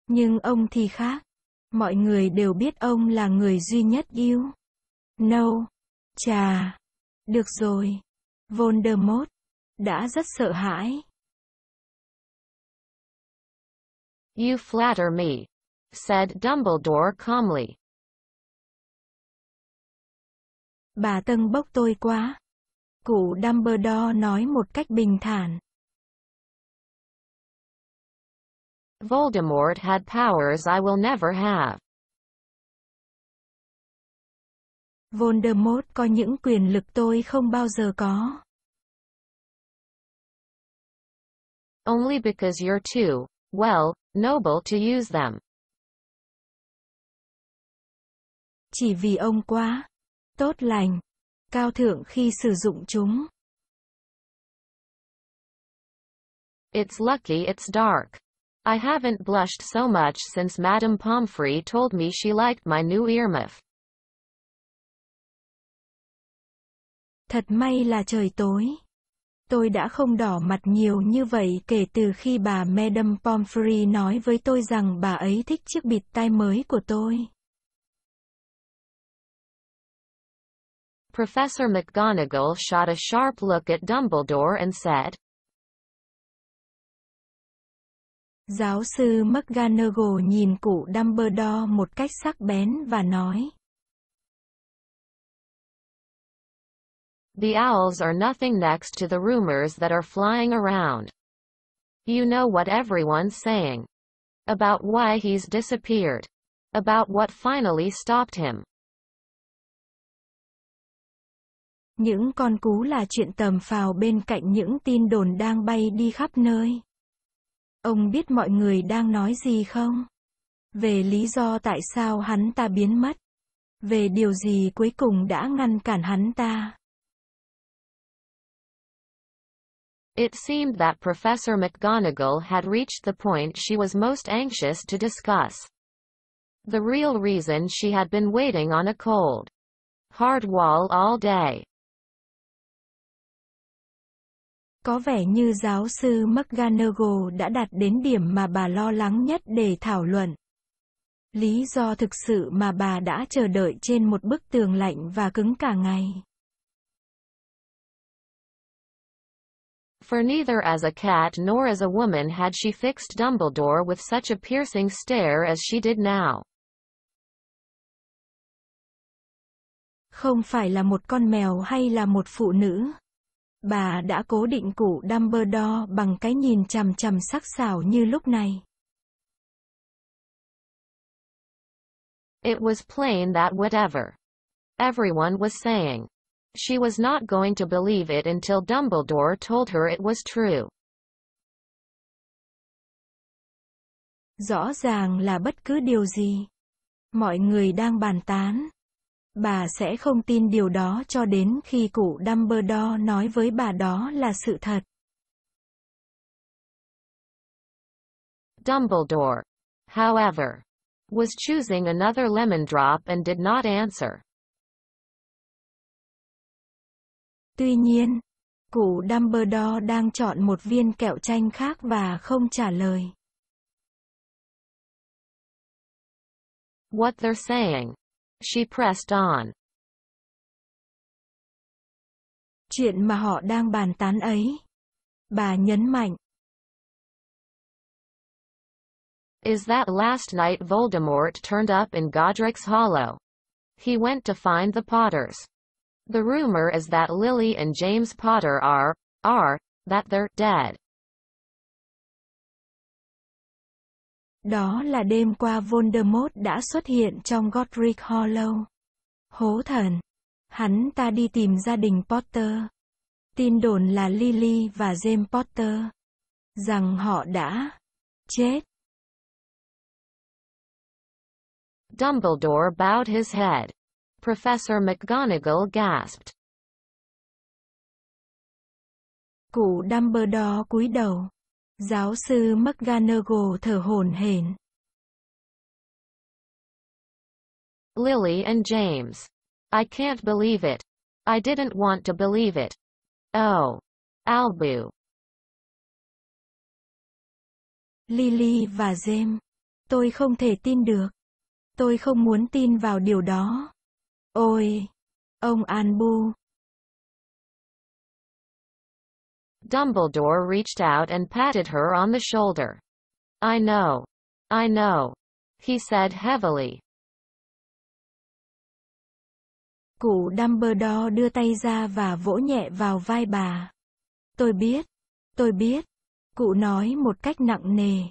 Nhưng ông thì khác. Mọi người đều biết ông là người duy nhất yêu. No. Chà. Được rồi. Voldemort. Đã rất sợ hãi. You flatter me, said Dumbledore calmly. Bà Tân bốc tôi quá. Cụ Dumbledore nói một cách bình thản. Voldemort had powers I will never have. Voldemort có những quyền lực tôi không bao giờ có. Only because you're too, well, noble to use them. Chỉ vì ông quá tốt lành, cao thượng khi sử dụng chúng. It's lucky it's dark. I haven't blushed so much since Madame Pomfrey told me she liked my new earmuff. Thật may là trời tối. Tôi đã không đỏ mặt nhiều như vậy kể từ khi bà Madame Pomfrey nói với tôi rằng bà ấy thích chiếc bịt tai mới của tôi. Professor McGonagall shot a sharp look at Dumbledore and said, Giáo sư McGonagall nhìn cụ Dumbledore một cách sắc bén và nói. The owls are nothing next to the rumors that are flying around. You know what everyone's saying. About why he's disappeared. About what finally stopped him. Những con cú là chuyện tầm phào bên cạnh những tin đồn đang bay đi khắp nơi. Ông biết mọi người đang nói gì không? Về lý do tại sao hắn ta biến mất? Về điều gì cuối cùng đã ngăn cản hắn ta? It seemed that Professor McGonagall had reached the point she was most anxious to discuss. The real reason she had been waiting on a cold, hard wall all day. Có vẻ như giáo sư McGonagall đã đạt đến điểm mà bà lo lắng nhất để thảo luận. Lý do thực sự mà bà đã chờ đợi trên một bức tường lạnh và cứng cả ngày. For neither as a cat nor as a woman had she fixed Dumbledore with such a piercing stare as she did now. Không phải là một con mèo hay là một phụ nữ. Bà đã cố định cụ Dumbledore bằng cái nhìn chằm chằm sắc sảo như lúc này. It was plain that whatever everyone was saying she was not going to believe it until Dumbledore told her it was true. Rõ ràng là bất cứ điều gì. Mọi người đang bàn tán. Bà sẽ không tin điều đó cho đến khi cụ Dumbledore nói với bà đó là sự thật. Dumbledore, however, was choosing another lemon drop and did not answer. Tuy nhiên, cụ Dumbledore đang chọn một viên kẹo chanh khác và không trả lời. What they're saying. She pressed on. Chuyện mà họ đang bàn tán ấy. Bà nhấn mạnh. Is that last night Voldemort turned up in Godric's Hollow? He went to find the Potters. The rumor is that Lily and James Potter are, are, that they're dead. Đó là đêm qua Voldemort đã xuất hiện trong Godric Hollow. Hố thần. Hắn ta đi tìm gia đình Potter. Tin đồn là Lily và James Potter. Rằng họ đã chết. Dumbledore bowed his head. Professor McGonagall gasped. Cụ Dumbledore cúi đầu. Giáo sư McGonagall thở hổn hển. Lily and James. I can't believe it. I didn't want to believe it. Oh. Albu. Lily và James. Tôi không thể tin được. Tôi không muốn tin vào điều đó. Ôi! Ông Anbu! Dumbledore reached out and patted her on the shoulder. I know. I know. He said heavily. Cụ Dumbledore đưa tay ra và vỗ nhẹ vào vai bà. Tôi biết. Tôi biết. Cụ nói một cách nặng nề.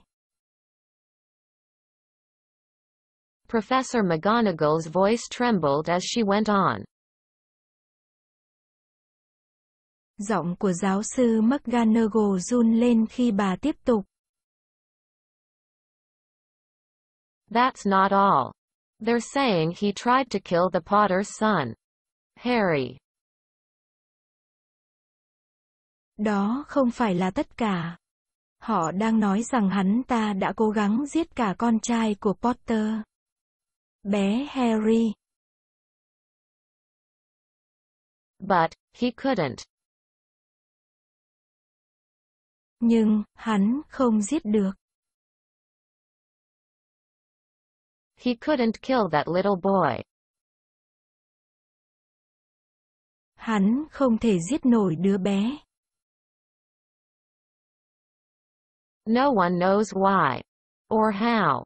Professor McGonagall's voice trembled as she went on. Giọng của giáo sư McGonagall run lên khi bà tiếp tục. That's not all. They're saying he tried to kill the Potter's son. Harry. Đó không phải là tất cả. Họ đang nói rằng hắn ta đã cố gắng giết cả con trai của Potter. Bé Harry. But, he couldn't. Nhưng, hắn không giết được. He couldn't kill that little boy. Hắn không thể giết nổi đứa bé. No one knows why. Or how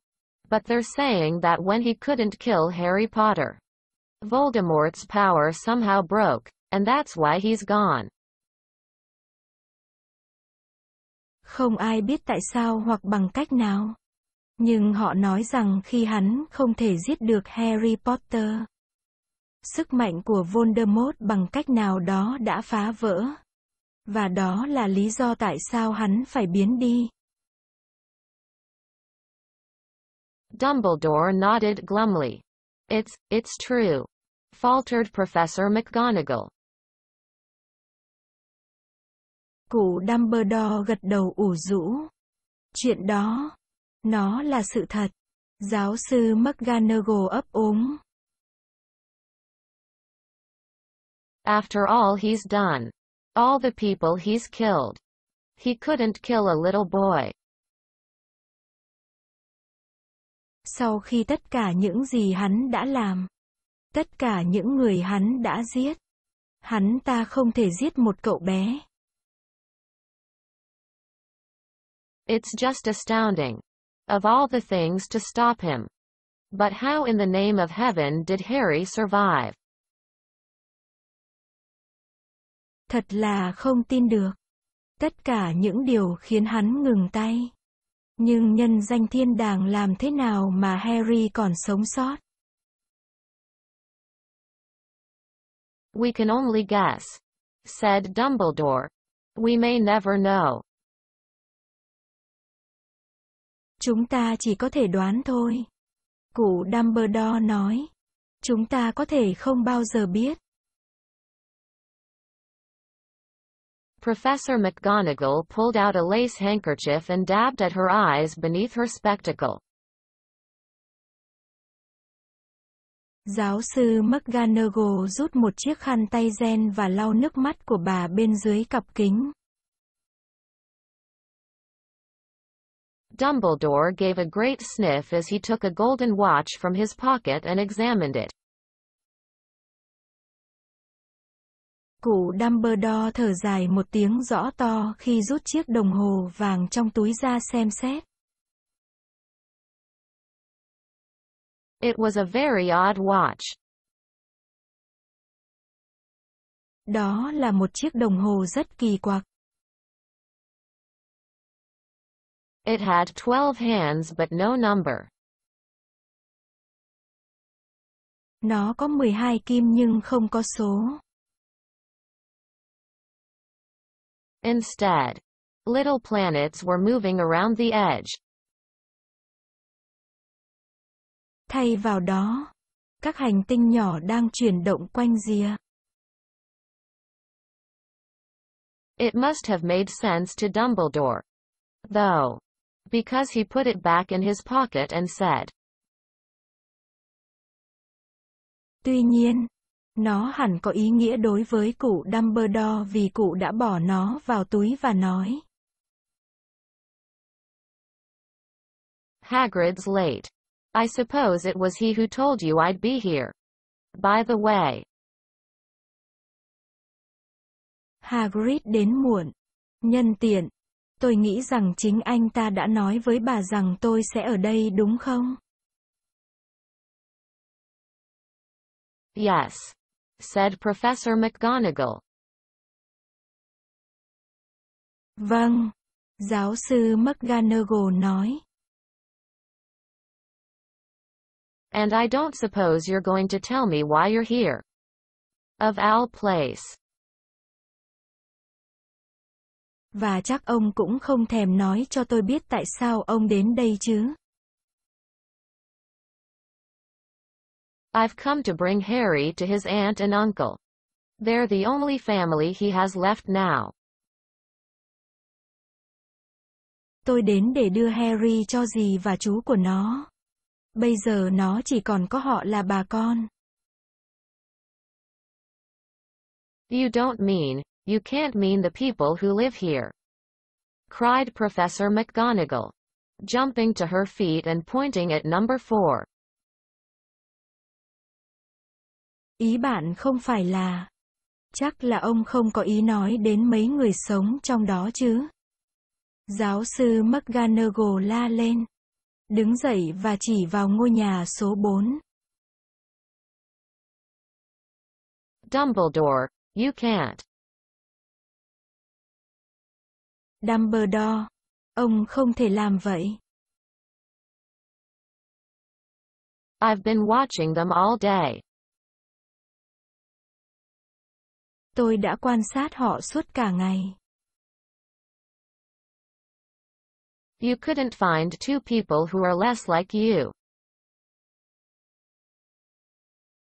but they're saying that when he couldn't kill Harry Potter, Voldemort's power somehow broke, and that's why he's gone. Không ai biết tại sao hoặc bằng cách nào. Nhưng họ nói rằng khi hắn không thể giết được Harry Potter, sức mạnh của Voldemort bằng cách nào đó đã phá vỡ. Và đó là lý do tại sao hắn phải biến đi. Dumbledore nodded glumly. It's, it's true. Faltered Professor McGonagall. Cụ Dumbledore gật đầu ủ rũ. Chuyện đó, nó là sự thật. Giáo sư McGonagall ấp úng. After all he's done. All the people he's killed. He couldn't kill a little boy. sau khi tất cả những gì hắn đã làm, tất cả những người hắn đã giết, hắn ta không thể giết một cậu bé. It's just astounding. Of all the things to stop him. But how in the name of heaven did Harry survive? Thật là không tin được. Tất cả những điều khiến hắn ngừng tay. Nhưng nhân danh thiên đàng làm thế nào mà Harry còn sống sót? We can only guess, said Dumbledore. We may never know. Chúng ta chỉ có thể đoán thôi. Cụ Dumbledore nói. Chúng ta có thể không bao giờ biết. Professor McGonagall pulled out a lace handkerchief and dabbed at her eyes beneath her spectacle. Giáo sư McGonagall rút một chiếc khăn tay gen và lau nước mắt của bà bên dưới cặp kính. Dumbledore gave a great sniff as he took a golden watch from his pocket and examined it. Cụ Dumbledore thở dài một tiếng rõ to khi rút chiếc đồng hồ vàng trong túi ra xem xét. It was a very odd watch. Đó là một chiếc đồng hồ rất kỳ quặc. It had 12 hands but no number. Nó có 12 kim nhưng không có số. Instead, little planets were moving around the edge. Thay vào đó, các hành tinh nhỏ đang chuyển động quanh rìa. It must have made sense to Dumbledore. Though. Because he put it back in his pocket and said. Tuy nhiên, Nó hẳn có ý nghĩa đối với cụ Dumbledore vì cụ đã bỏ nó vào túi và nói. Hagrid's late. I suppose it was he who told you I'd be here. By the way. Hagrid đến muộn. Nhân tiện. Tôi nghĩ rằng chính anh ta đã nói với bà rằng tôi sẽ ở đây đúng không? Yes said Professor McGonagall. Vâng, giáo sư McGonagall nói. And I don't suppose you're going to tell me why you're here. Of our place. Và chắc ông cũng không thèm nói cho tôi biết tại sao ông đến đây chứ. I've come to bring Harry to his aunt and uncle. They're the only family he has left now. Tôi đến để đưa Harry cho dì và chú của nó. Bây giờ nó chỉ còn có họ là bà con. You don't mean, you can't mean the people who live here. Cried Professor McGonagall. Jumping to her feet and pointing at number four. Ý bạn không phải là... Chắc là ông không có ý nói đến mấy người sống trong đó chứ. Giáo sư McGonagall la lên. Đứng dậy và chỉ vào ngôi nhà số 4. Dumbledore, you can't. Dumbledore, ông không thể làm vậy. I've been watching them all day. Tôi đã quan sát họ suốt cả ngày. You couldn't find two people who are less like you.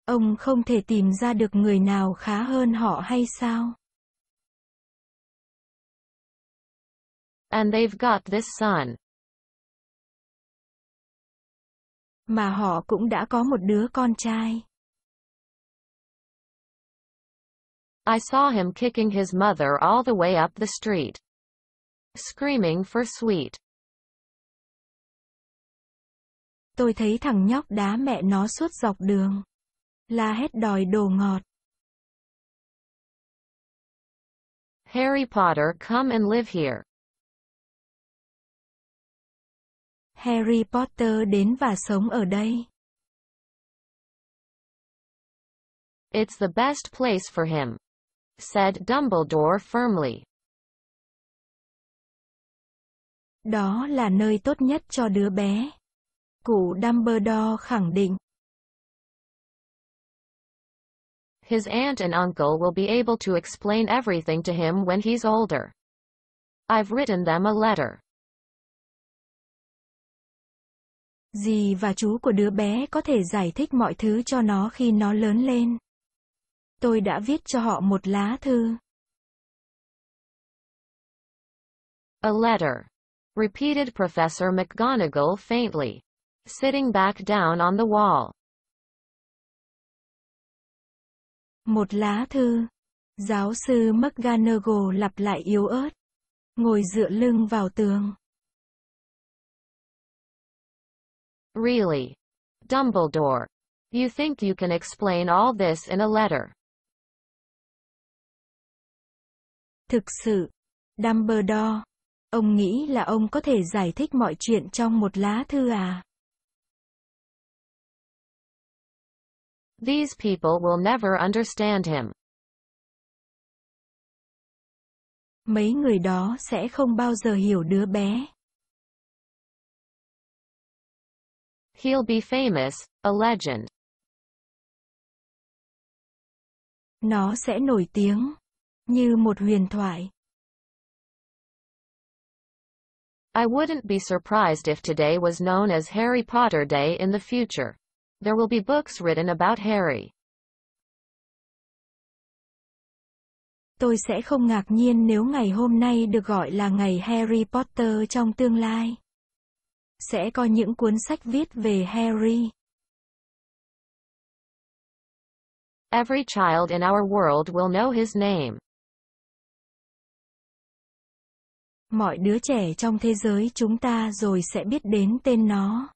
Ông không thể tìm ra được người nào khá hơn họ hay sao? And they've got this son. Mà họ cũng đã có một đứa con trai. I saw him kicking his mother all the way up the street. Screaming for sweet. Tôi thấy thằng nhóc đá mẹ nó suốt dọc đường. Là hết đòi đồ ngọt. Harry Potter come and live here. Harry Potter đến và sống ở đây. It's the best place for him. said Dumbledore firmly. Đó là nơi tốt nhất cho đứa bé. Cụ Dumbledore khẳng định. His aunt and uncle will be able to explain everything to him when he's older. I've written them a letter. Dì và chú của đứa bé có thể giải thích mọi thứ cho nó khi nó lớn lên. Tôi đã viết cho họ một lá thư. A letter. Repeated Professor McGonagall faintly. Sitting back down on the wall. Một lá thư. Giáo sư McGonagall lặp lại yếu ớt. Ngồi dựa lưng vào tường. Really? Dumbledore. You think you can explain all this in a letter. Thực sự, Dumbledore, ông nghĩ là ông có thể giải thích mọi chuyện trong một lá thư à? These people will never understand him. Mấy người đó sẽ không bao giờ hiểu đứa bé. He'll be famous, a legend. Nó sẽ nổi tiếng, như một huyền thoại. I wouldn't be surprised if today was known as Harry Potter Day in the future. There will be books written about Harry. Tôi sẽ không ngạc nhiên nếu ngày hôm nay được gọi là ngày Harry Potter trong tương lai. Sẽ có những cuốn sách viết về Harry. Every child in our world will know his name. Mọi đứa trẻ trong thế giới chúng ta rồi sẽ biết đến tên nó.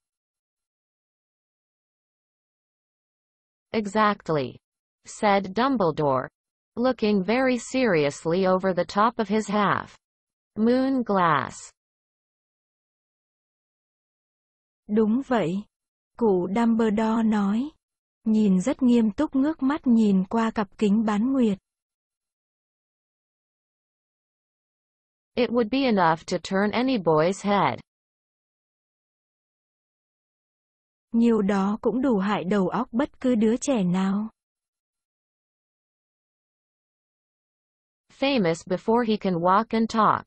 Exactly. Said Dumbledore. Looking very seriously over the top of his half. Moon glass. Đúng vậy. Cụ Dumbledore nói. Nhìn rất nghiêm túc ngước mắt nhìn qua cặp kính bán nguyệt. It would be enough to turn any boy's head. Nhiều đó cũng đủ hại đầu óc bất cứ đứa trẻ nào. Famous before he can walk and talk.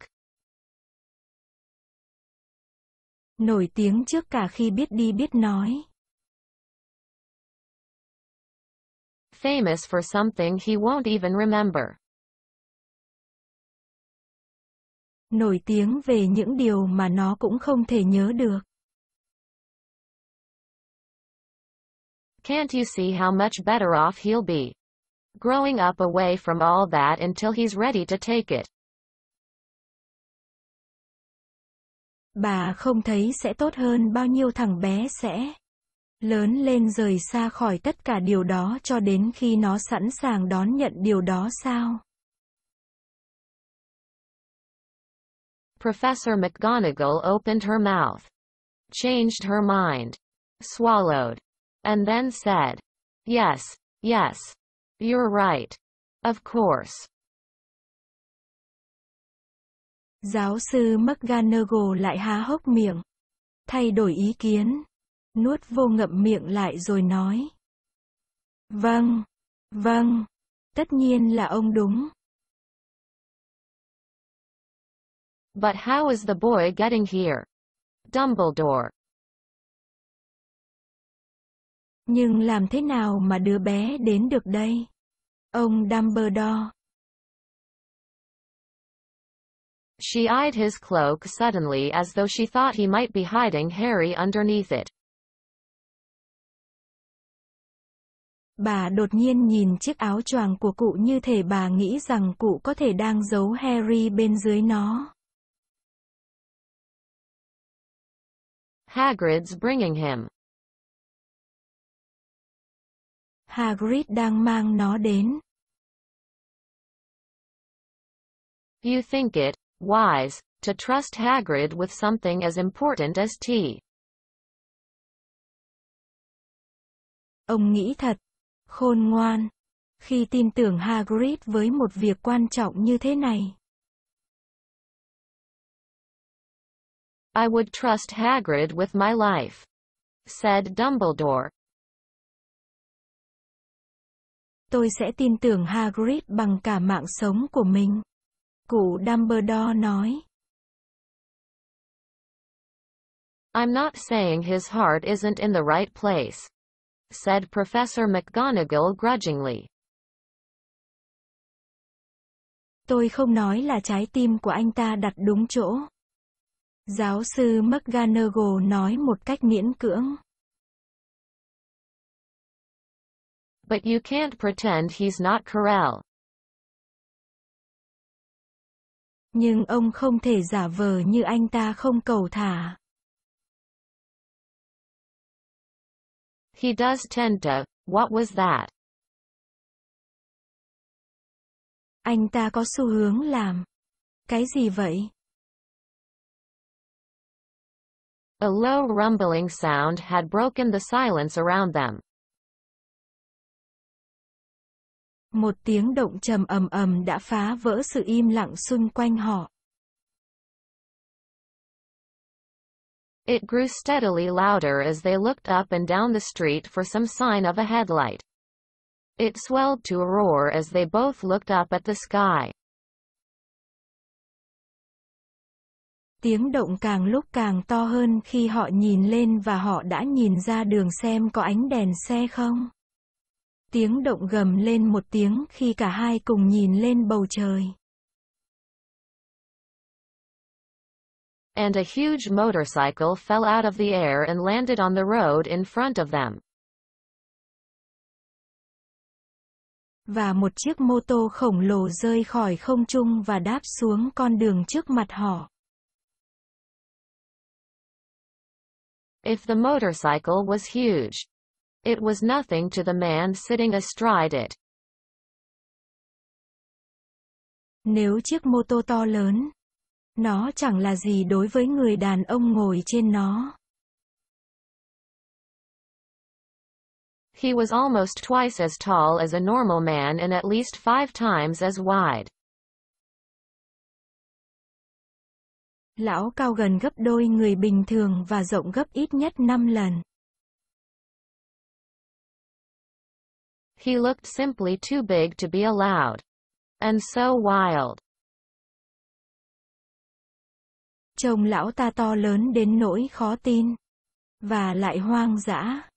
Nổi tiếng trước cả khi biết đi biết nói. Famous for something he won't even remember. nổi tiếng về những điều mà nó cũng không thể nhớ được. Can't you see how much better off he'll be? Growing up away from all that until he's ready to take it. Bà không thấy sẽ tốt hơn bao nhiêu thằng bé sẽ lớn lên rời xa khỏi tất cả điều đó cho đến khi nó sẵn sàng đón nhận điều đó sao? Professor McGonagall opened her mouth, changed her mind, swallowed, and then said, Yes, yes, you're right. Of course. Giáo sư McGonagall lại há hốc miệng, thay đổi ý kiến, nuốt vô ngậm miệng lại rồi nói. Vâng, vâng, tất nhiên là ông đúng. But how is the boy getting here? Dumbledore. Nhưng làm thế nào mà đứa bé đến được đây? Ông Dumbledore. She eyed his cloak suddenly as though she thought he might be hiding Harry underneath it. Bà đột nhiên nhìn chiếc áo choàng của cụ như thể bà nghĩ rằng cụ có thể đang giấu Harry bên dưới nó. Hagrid's bringing him. Hagrid đang mang nó đến. You think it wise to trust Hagrid with something as important as tea. Ông nghĩ thật khôn ngoan khi tin tưởng Hagrid với một việc quan trọng như thế này. I would trust Hagrid with my life, said Dumbledore. Tôi sẽ tin tưởng Hagrid bằng cả mạng sống của mình, cụ Dumbledore nói. I'm not saying his heart isn't in the right place, said Professor McGonagall grudgingly. Tôi không nói là trái tim của anh ta đặt đúng chỗ, Giáo sư McGonagall nói một cách miễn cưỡng. But you can't pretend he's not Corral. Nhưng ông không thể giả vờ như anh ta không cầu thả. He does tend to. What was that? Anh ta có xu hướng làm. Cái gì vậy? A low rumbling sound had broken the silence around them. Một tiếng động trầm ầm ầm đã phá vỡ sự im lặng xung quanh họ. It grew steadily louder as they looked up and down the street for some sign of a headlight. It swelled to a roar as they both looked up at the sky. Tiếng động càng lúc càng to hơn khi họ nhìn lên và họ đã nhìn ra đường xem có ánh đèn xe không. Tiếng động gầm lên một tiếng khi cả hai cùng nhìn lên bầu trời. And a huge motorcycle fell out of the air and landed on the road in front of them. Và một chiếc mô tô khổng lồ rơi khỏi không trung và đáp xuống con đường trước mặt họ. If the motorcycle was huge, it was nothing to the man sitting astride it. Nếu chiếc mô tô to lớn, nó chẳng là gì đối với người đàn ông ngồi trên nó. He was almost twice as tall as a normal man and at least five times as wide. Lão cao gần gấp đôi người bình thường và rộng gấp ít nhất 5 lần. He looked simply too big to be allowed. And so wild. Chồng lão ta to lớn đến nỗi khó tin. Và lại hoang dã.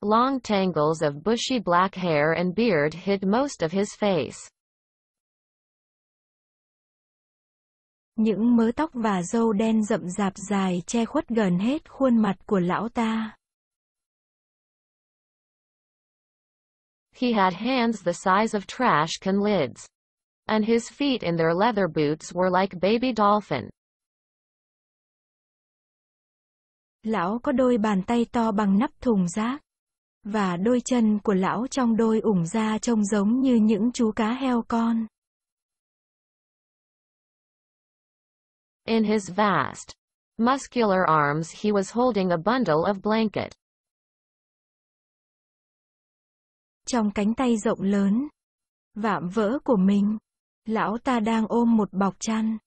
Long tangles of bushy black hair and beard hid most of his face. Những mớ tóc và râu đen rậm rạp dài che khuất gần hết khuôn mặt của lão ta. He had hands the size of trash can lids. And his feet in their leather boots were like baby dolphin. Lão có đôi bàn tay to bằng nắp thùng rác. Và đôi chân của lão trong đôi ủng da trông giống như những chú cá heo con. In his vast, muscular arms he was holding a bundle of blanket. Trong cánh tay rộng lớn, vạm vỡ của mình, lão ta đang ôm một bọc chăn.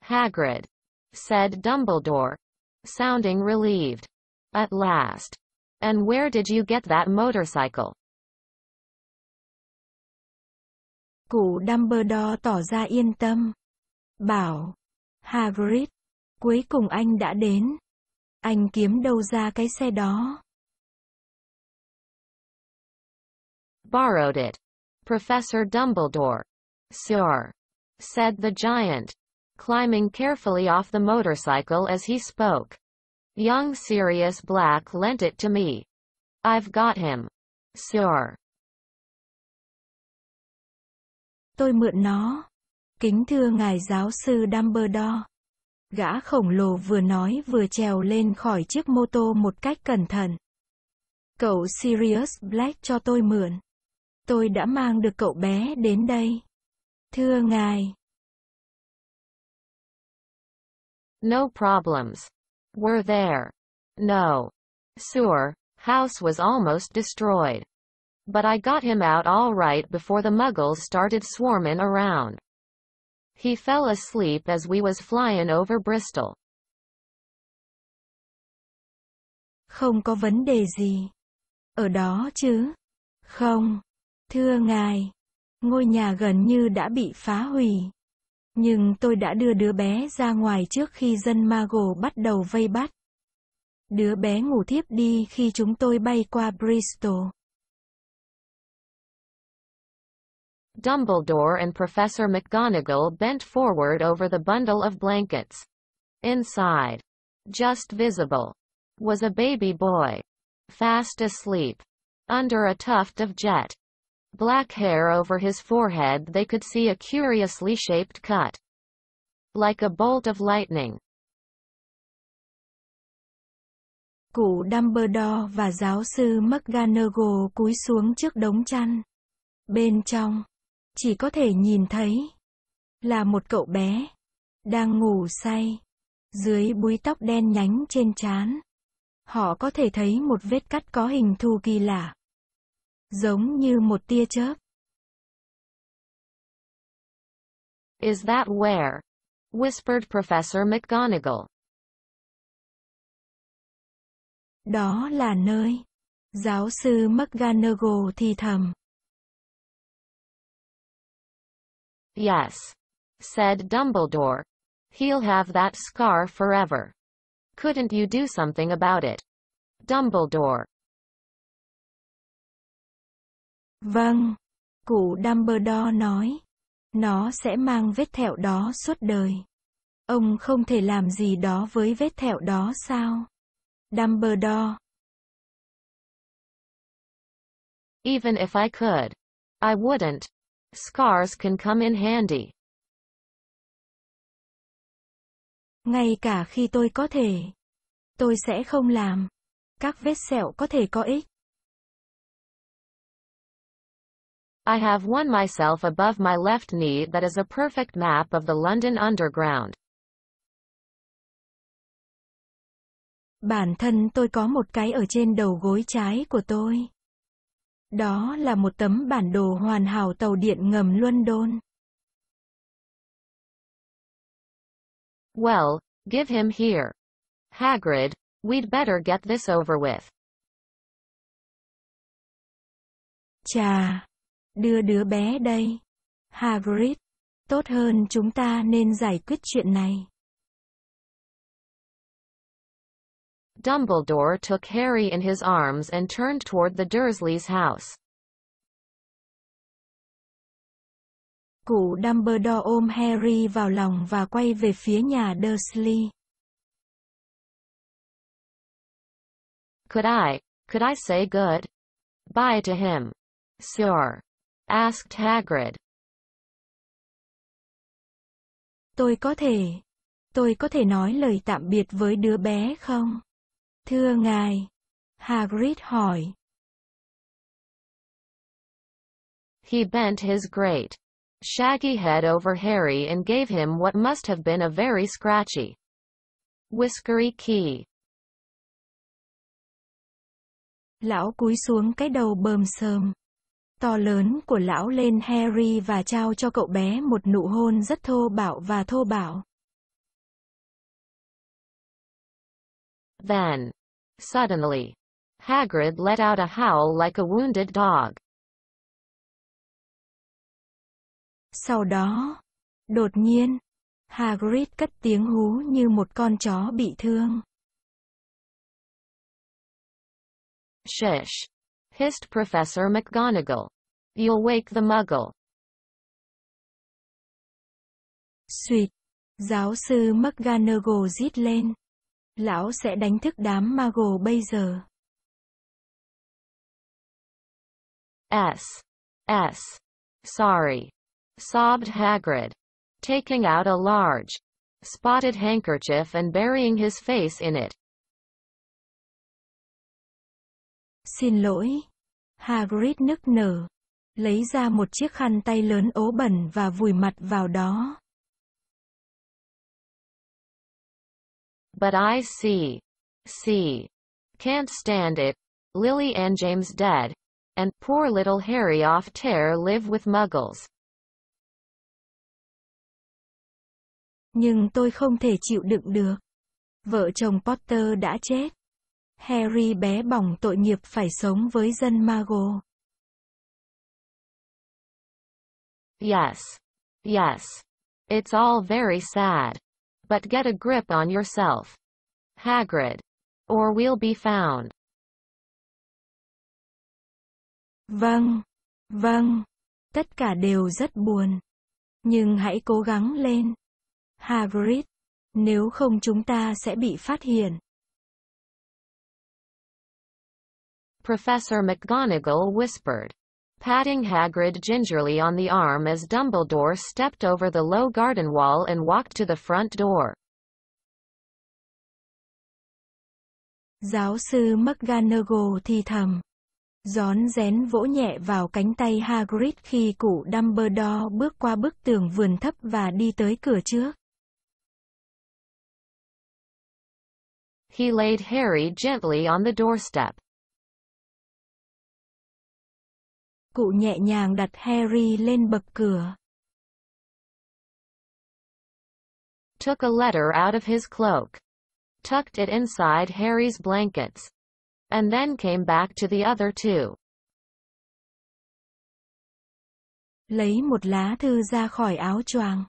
Hagrid, said Dumbledore, sounding relieved. At last. And where did you get that motorcycle? Cụ Dumbledore tỏ ra yên tâm. Bảo, Hagrid, cuối cùng anh đã đến. Anh kiếm đâu ra cái xe đó? Borrowed it. Professor Dumbledore, sir, said the giant, climbing carefully off the motorcycle as he spoke. Young Sirius Black lent it to me. I've got him, sir. tôi mượn nó. Kính thưa ngài giáo sư Dumbledore. Gã khổng lồ vừa nói vừa trèo lên khỏi chiếc mô tô một cách cẩn thận. Cậu Sirius Black cho tôi mượn. Tôi đã mang được cậu bé đến đây. Thưa ngài. No problems. Were there. No. Sewer, house was almost destroyed. But I got him out all right before the muggles started swarmin' around. He fell asleep as we was flyin' over Bristol. Không có vấn đề gì. Ở đó chứ? Không. Thưa ngài, ngôi nhà gần như đã bị phá hủy. Nhưng tôi đã đưa đứa bé ra ngoài trước khi dân Mago bắt đầu vây bắt. Đứa bé ngủ thiếp đi khi chúng tôi bay qua Bristol. Dumbledore and Professor McGonagall bent forward over the bundle of blankets. Inside, just visible, was a baby boy, fast asleep, under a tuft of jet black hair over his forehead they could see a curiously shaped cut. Like a bolt of lightning. Cụ Dumbledore và giáo sư McGonagall cúi xuống trước đống chăn. Bên trong, chỉ có thể nhìn thấy là một cậu bé đang ngủ say dưới búi tóc đen nhánh trên trán họ có thể thấy một vết cắt có hình thù kỳ lạ giống như một tia chớp Is that where? whispered Professor McGonagall. Đó là nơi. Giáo sư McGonagall thì thầm. Yes. Said Dumbledore. He'll have that scar forever. Couldn't you do something about it? Dumbledore. Vâng. Cụ Dumbledore nói. Nó sẽ mang vết thẹo đó suốt đời. Ông không thể làm gì đó với vết thẹo đó sao? Dumbledore. Even if I could, I wouldn't. Scars can come in handy. Ngay cả khi tôi có thể, tôi sẽ không làm. Các vết sẹo có thể có ích. I have one myself above my left knee that is a perfect map of the London Underground. Bản thân tôi có một cái ở trên đầu gối trái của tôi. Đó là một tấm bản đồ hoàn hảo tàu điện ngầm London. Well, give him here. Hagrid, we'd better get this over with. Chà, đưa đứa bé đây. Hagrid, tốt hơn chúng ta nên giải quyết chuyện này. Dumbledore took Harry in his arms and turned toward the Dursleys' house. Cụ Dumbledore ôm Harry vào lòng và quay về phía nhà Dursley. Could I, could I say good? Bye to him, sir? Asked Hagrid. Tôi có thể, tôi có thể nói lời tạm biệt với đứa bé không? Thưa ngài, Hagrid hỏi. He bent his great shaggy head over Harry and gave him what must have been a very scratchy, whiskery key. Lão cúi xuống cái đầu bơm sơm. To lớn của lão lên Harry và trao cho cậu bé một nụ hôn rất thô bạo và thô bạo. Then, suddenly, Hagrid let out a howl like a wounded dog. Sau đó, đột nhiên, Hagrid cất tiếng hú như một con chó bị thương. Shish. Hissed Professor McGonagall. You'll wake the muggle. Suyệt. Giáo sư McGonagall rít lên. Lão sẽ đánh thức đám mago bây giờ. S. S. Sorry. Sobbed Hagrid. Taking out a large, spotted handkerchief and burying his face in it. Xin lỗi. Hagrid nức nở. Lấy ra một chiếc khăn tay lớn ố bẩn và vùi mặt vào đó. But I see. See. Can't stand it. Lily and James dead. And poor little Harry off tear live with muggles. Nhưng tôi không thể chịu đựng được. Vợ chồng Potter đã chết. Harry bé bỏng tội nghiệp phải sống với dân Mago. Yes. Yes. It's all very sad. But get a grip on yourself. Hagrid. Or we'll be found. Vâng, vâng, tất cả đều rất buồn. Nhưng hãy cố gắng lên. Hagrid, nếu không chúng ta sẽ bị phát hiện. Professor McGonagall whispered. patting Hagrid gingerly on the arm as Dumbledore stepped over the low garden wall and walked to the front door. Giáo sư McGonagall thì thầm. Gión rén vỗ nhẹ vào cánh tay Hagrid khi cụ Dumbledore bước qua bức tường vườn thấp và đi tới cửa trước. He laid Harry gently on the doorstep. Cụ nhẹ nhàng đặt Harry lên bậc cửa. Took a letter out of his cloak. Tucked it inside Harry's blankets. And then came back to the other two. Lấy một lá thư ra khỏi áo choàng.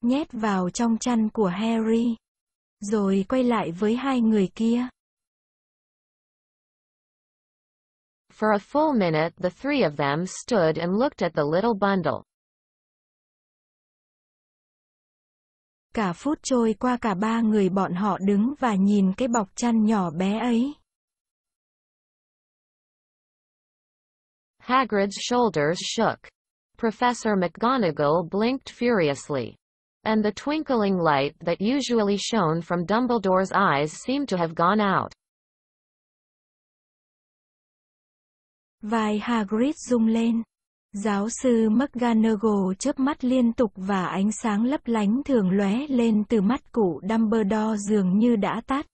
Nhét vào trong chăn của Harry. Rồi quay lại với hai người kia. For a full minute the three of them stood and looked at the little bundle. Cả phút trôi qua cả ba người bọn họ đứng và nhìn cái bọc chăn nhỏ bé ấy. Hagrid's shoulders shook. Professor McGonagall blinked furiously. And the twinkling light that usually shone from Dumbledore's eyes seemed to have gone out. Vai Hagrid rung lên. Giáo sư McGonagall chớp mắt liên tục và ánh sáng lấp lánh thường lóe lên từ mắt cụ Dumbledore dường như đã tắt.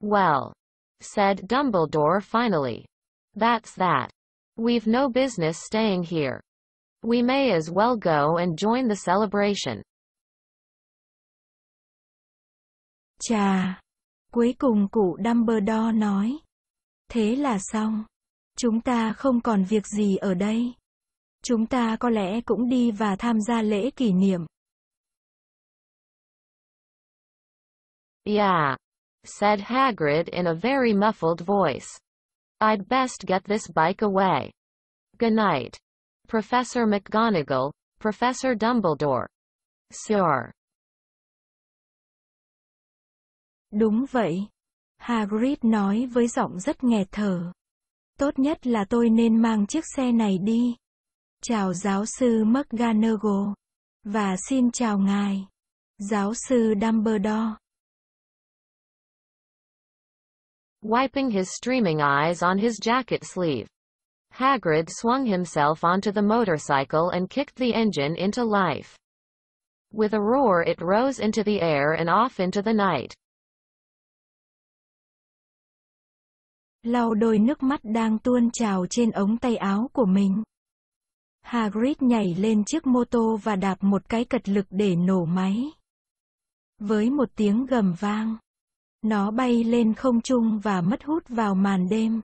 Well, said Dumbledore finally. That's that. We've no business staying here. We may as well go and join the celebration. Chà, Cuối cùng cụ Dumbledore nói. Thế là xong. Chúng ta không còn việc gì ở đây. Chúng ta có lẽ cũng đi và tham gia lễ kỷ niệm. Yeah, said Hagrid in a very muffled voice. I'd best get this bike away. Good night. Professor McGonagall, Professor Dumbledore. Sir. Đúng vậy. Hagrid nói với giọng rất nghẹt thở. Tốt nhất là tôi nên mang chiếc xe này đi. Chào giáo sư McGonagall. Và xin chào ngài. Giáo sư Dumbledore. Wiping his streaming eyes on his jacket sleeve. Hagrid swung himself onto the motorcycle and kicked the engine into life. With a roar it rose into the air and off into the night. lau đôi nước mắt đang tuôn trào trên ống tay áo của mình. Hagrid nhảy lên chiếc mô tô và đạp một cái cật lực để nổ máy. Với một tiếng gầm vang, nó bay lên không trung và mất hút vào màn đêm.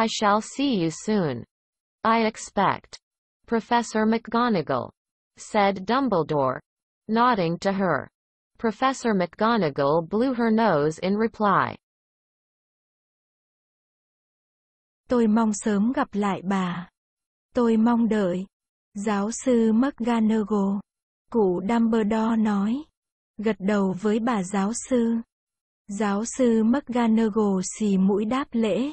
I shall see you soon. I expect. Professor McGonagall. Said Dumbledore. Nodding to her. Professor McGonagall blew her nose in reply. Tôi mong sớm gặp lại bà. Tôi mong đợi. Giáo sư McGonagall. Cụ Dumbledore nói. Gật đầu với bà giáo sư. Giáo sư McGonagall xì mũi đáp lễ.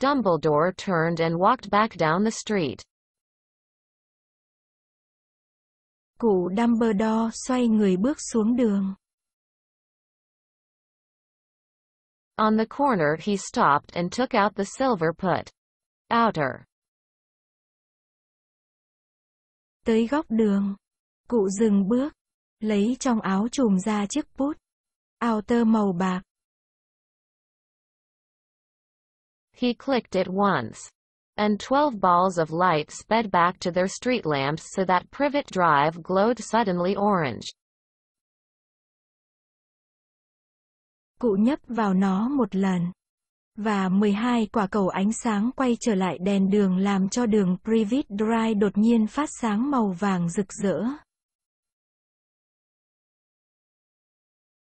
Dumbledore turned and walked back down the street. Cụ Dumbledore xoay người bước xuống đường. On the corner he stopped and took out the silver put. Outer. Tới góc đường. Cụ dừng bước. Lấy trong áo trùm ra chiếc bút. Outer màu bạc. He clicked it once. and 12 balls of light sped back to their street lamps so that Privet Drive glowed suddenly orange. Cụ nhấp vào nó một lần. Và 12 quả cầu ánh sáng quay trở lại đèn đường làm cho đường Privet Drive đột nhiên phát sáng màu vàng rực rỡ.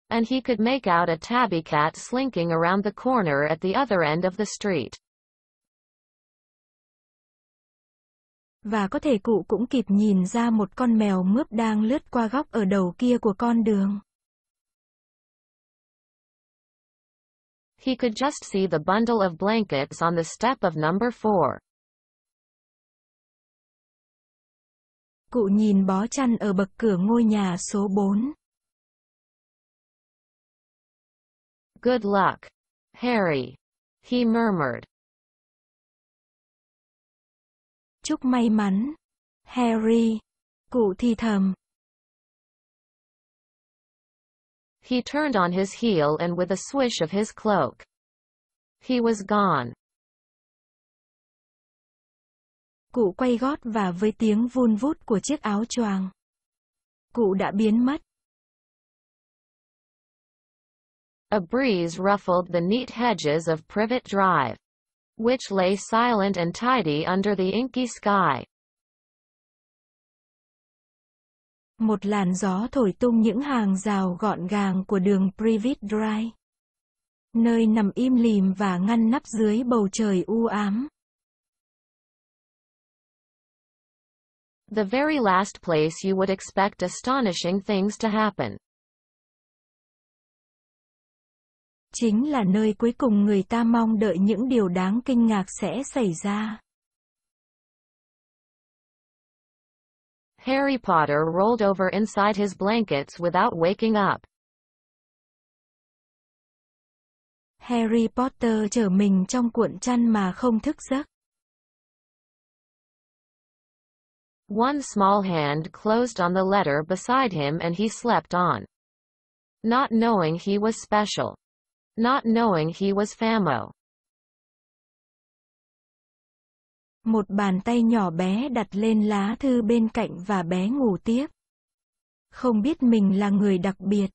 And he could make out a tabby cat slinking around the corner at the other end of the street. và có thể cụ cũng kịp nhìn ra một con mèo mướp đang lướt qua góc ở đầu kia của con đường. He could just see the bundle of blankets on the step of number four. Cụ nhìn bó chăn ở bậc cửa ngôi nhà số 4. Good luck, Harry. He murmured. Chúc may mắn. Harry. Cụ thì thầm. He turned on his heel and with a swish of his cloak. He was gone. Cụ quay gót và với tiếng vun vút của chiếc áo choàng. Cụ đã biến mất. A breeze ruffled the neat hedges of Privet Drive. which lay silent and tidy under the inky sky. Một làn gió thổi tung những hàng rào gọn gàng của đường Privet Drive. Nơi nằm im lìm và ngăn nắp dưới bầu trời u ám. The very last place you would expect astonishing things to happen. Chính là nơi cuối cùng người ta mong đợi những điều đáng kinh ngạc sẽ xảy ra. Harry Potter rolled over inside his blankets without waking up. Harry Potter trở mình trong cuộn chăn mà không thức giấc. One small hand closed on the letter beside him and he slept on. Not knowing he was special not knowing he was Famo. Một bàn tay nhỏ bé đặt lên lá thư bên cạnh và bé ngủ tiếp. Không biết mình là người đặc biệt.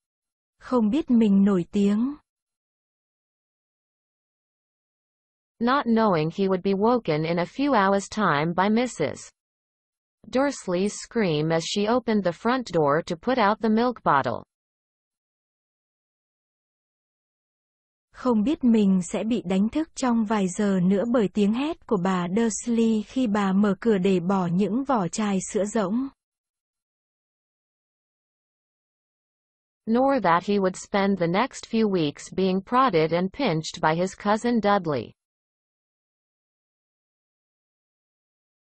Không biết mình nổi tiếng. Not knowing he would be woken in a few hours' time by Mrs. Dursley's scream as she opened the front door to put out the milk bottle. không biết mình sẽ bị đánh thức trong vài giờ nữa bởi tiếng hét của bà Dursley khi bà mở cửa để bỏ những vỏ chai sữa rỗng. Nor that he would spend the next few weeks being prodded and pinched by his cousin Dudley.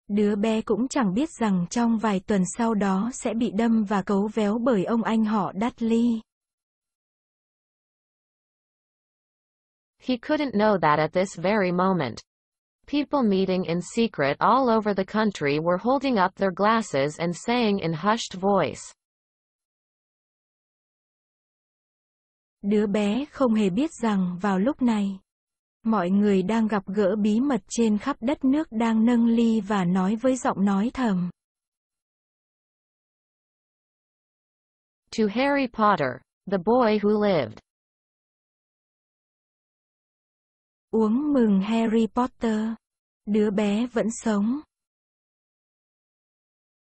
Đứa bé cũng chẳng biết rằng trong vài tuần sau đó sẽ bị đâm và cấu véo bởi ông anh họ Dudley. He couldn't know that at this very moment. People meeting in secret all over the country were holding up their glasses and saying in hushed voice. Đứa bé không hề biết rằng vào lúc này, mọi người đang gặp gỡ bí mật trên khắp đất nước đang nâng ly và nói với giọng nói thầm. To Harry Potter, the boy who lived. Uống mừng Harry Potter. Đứa bé vẫn sống.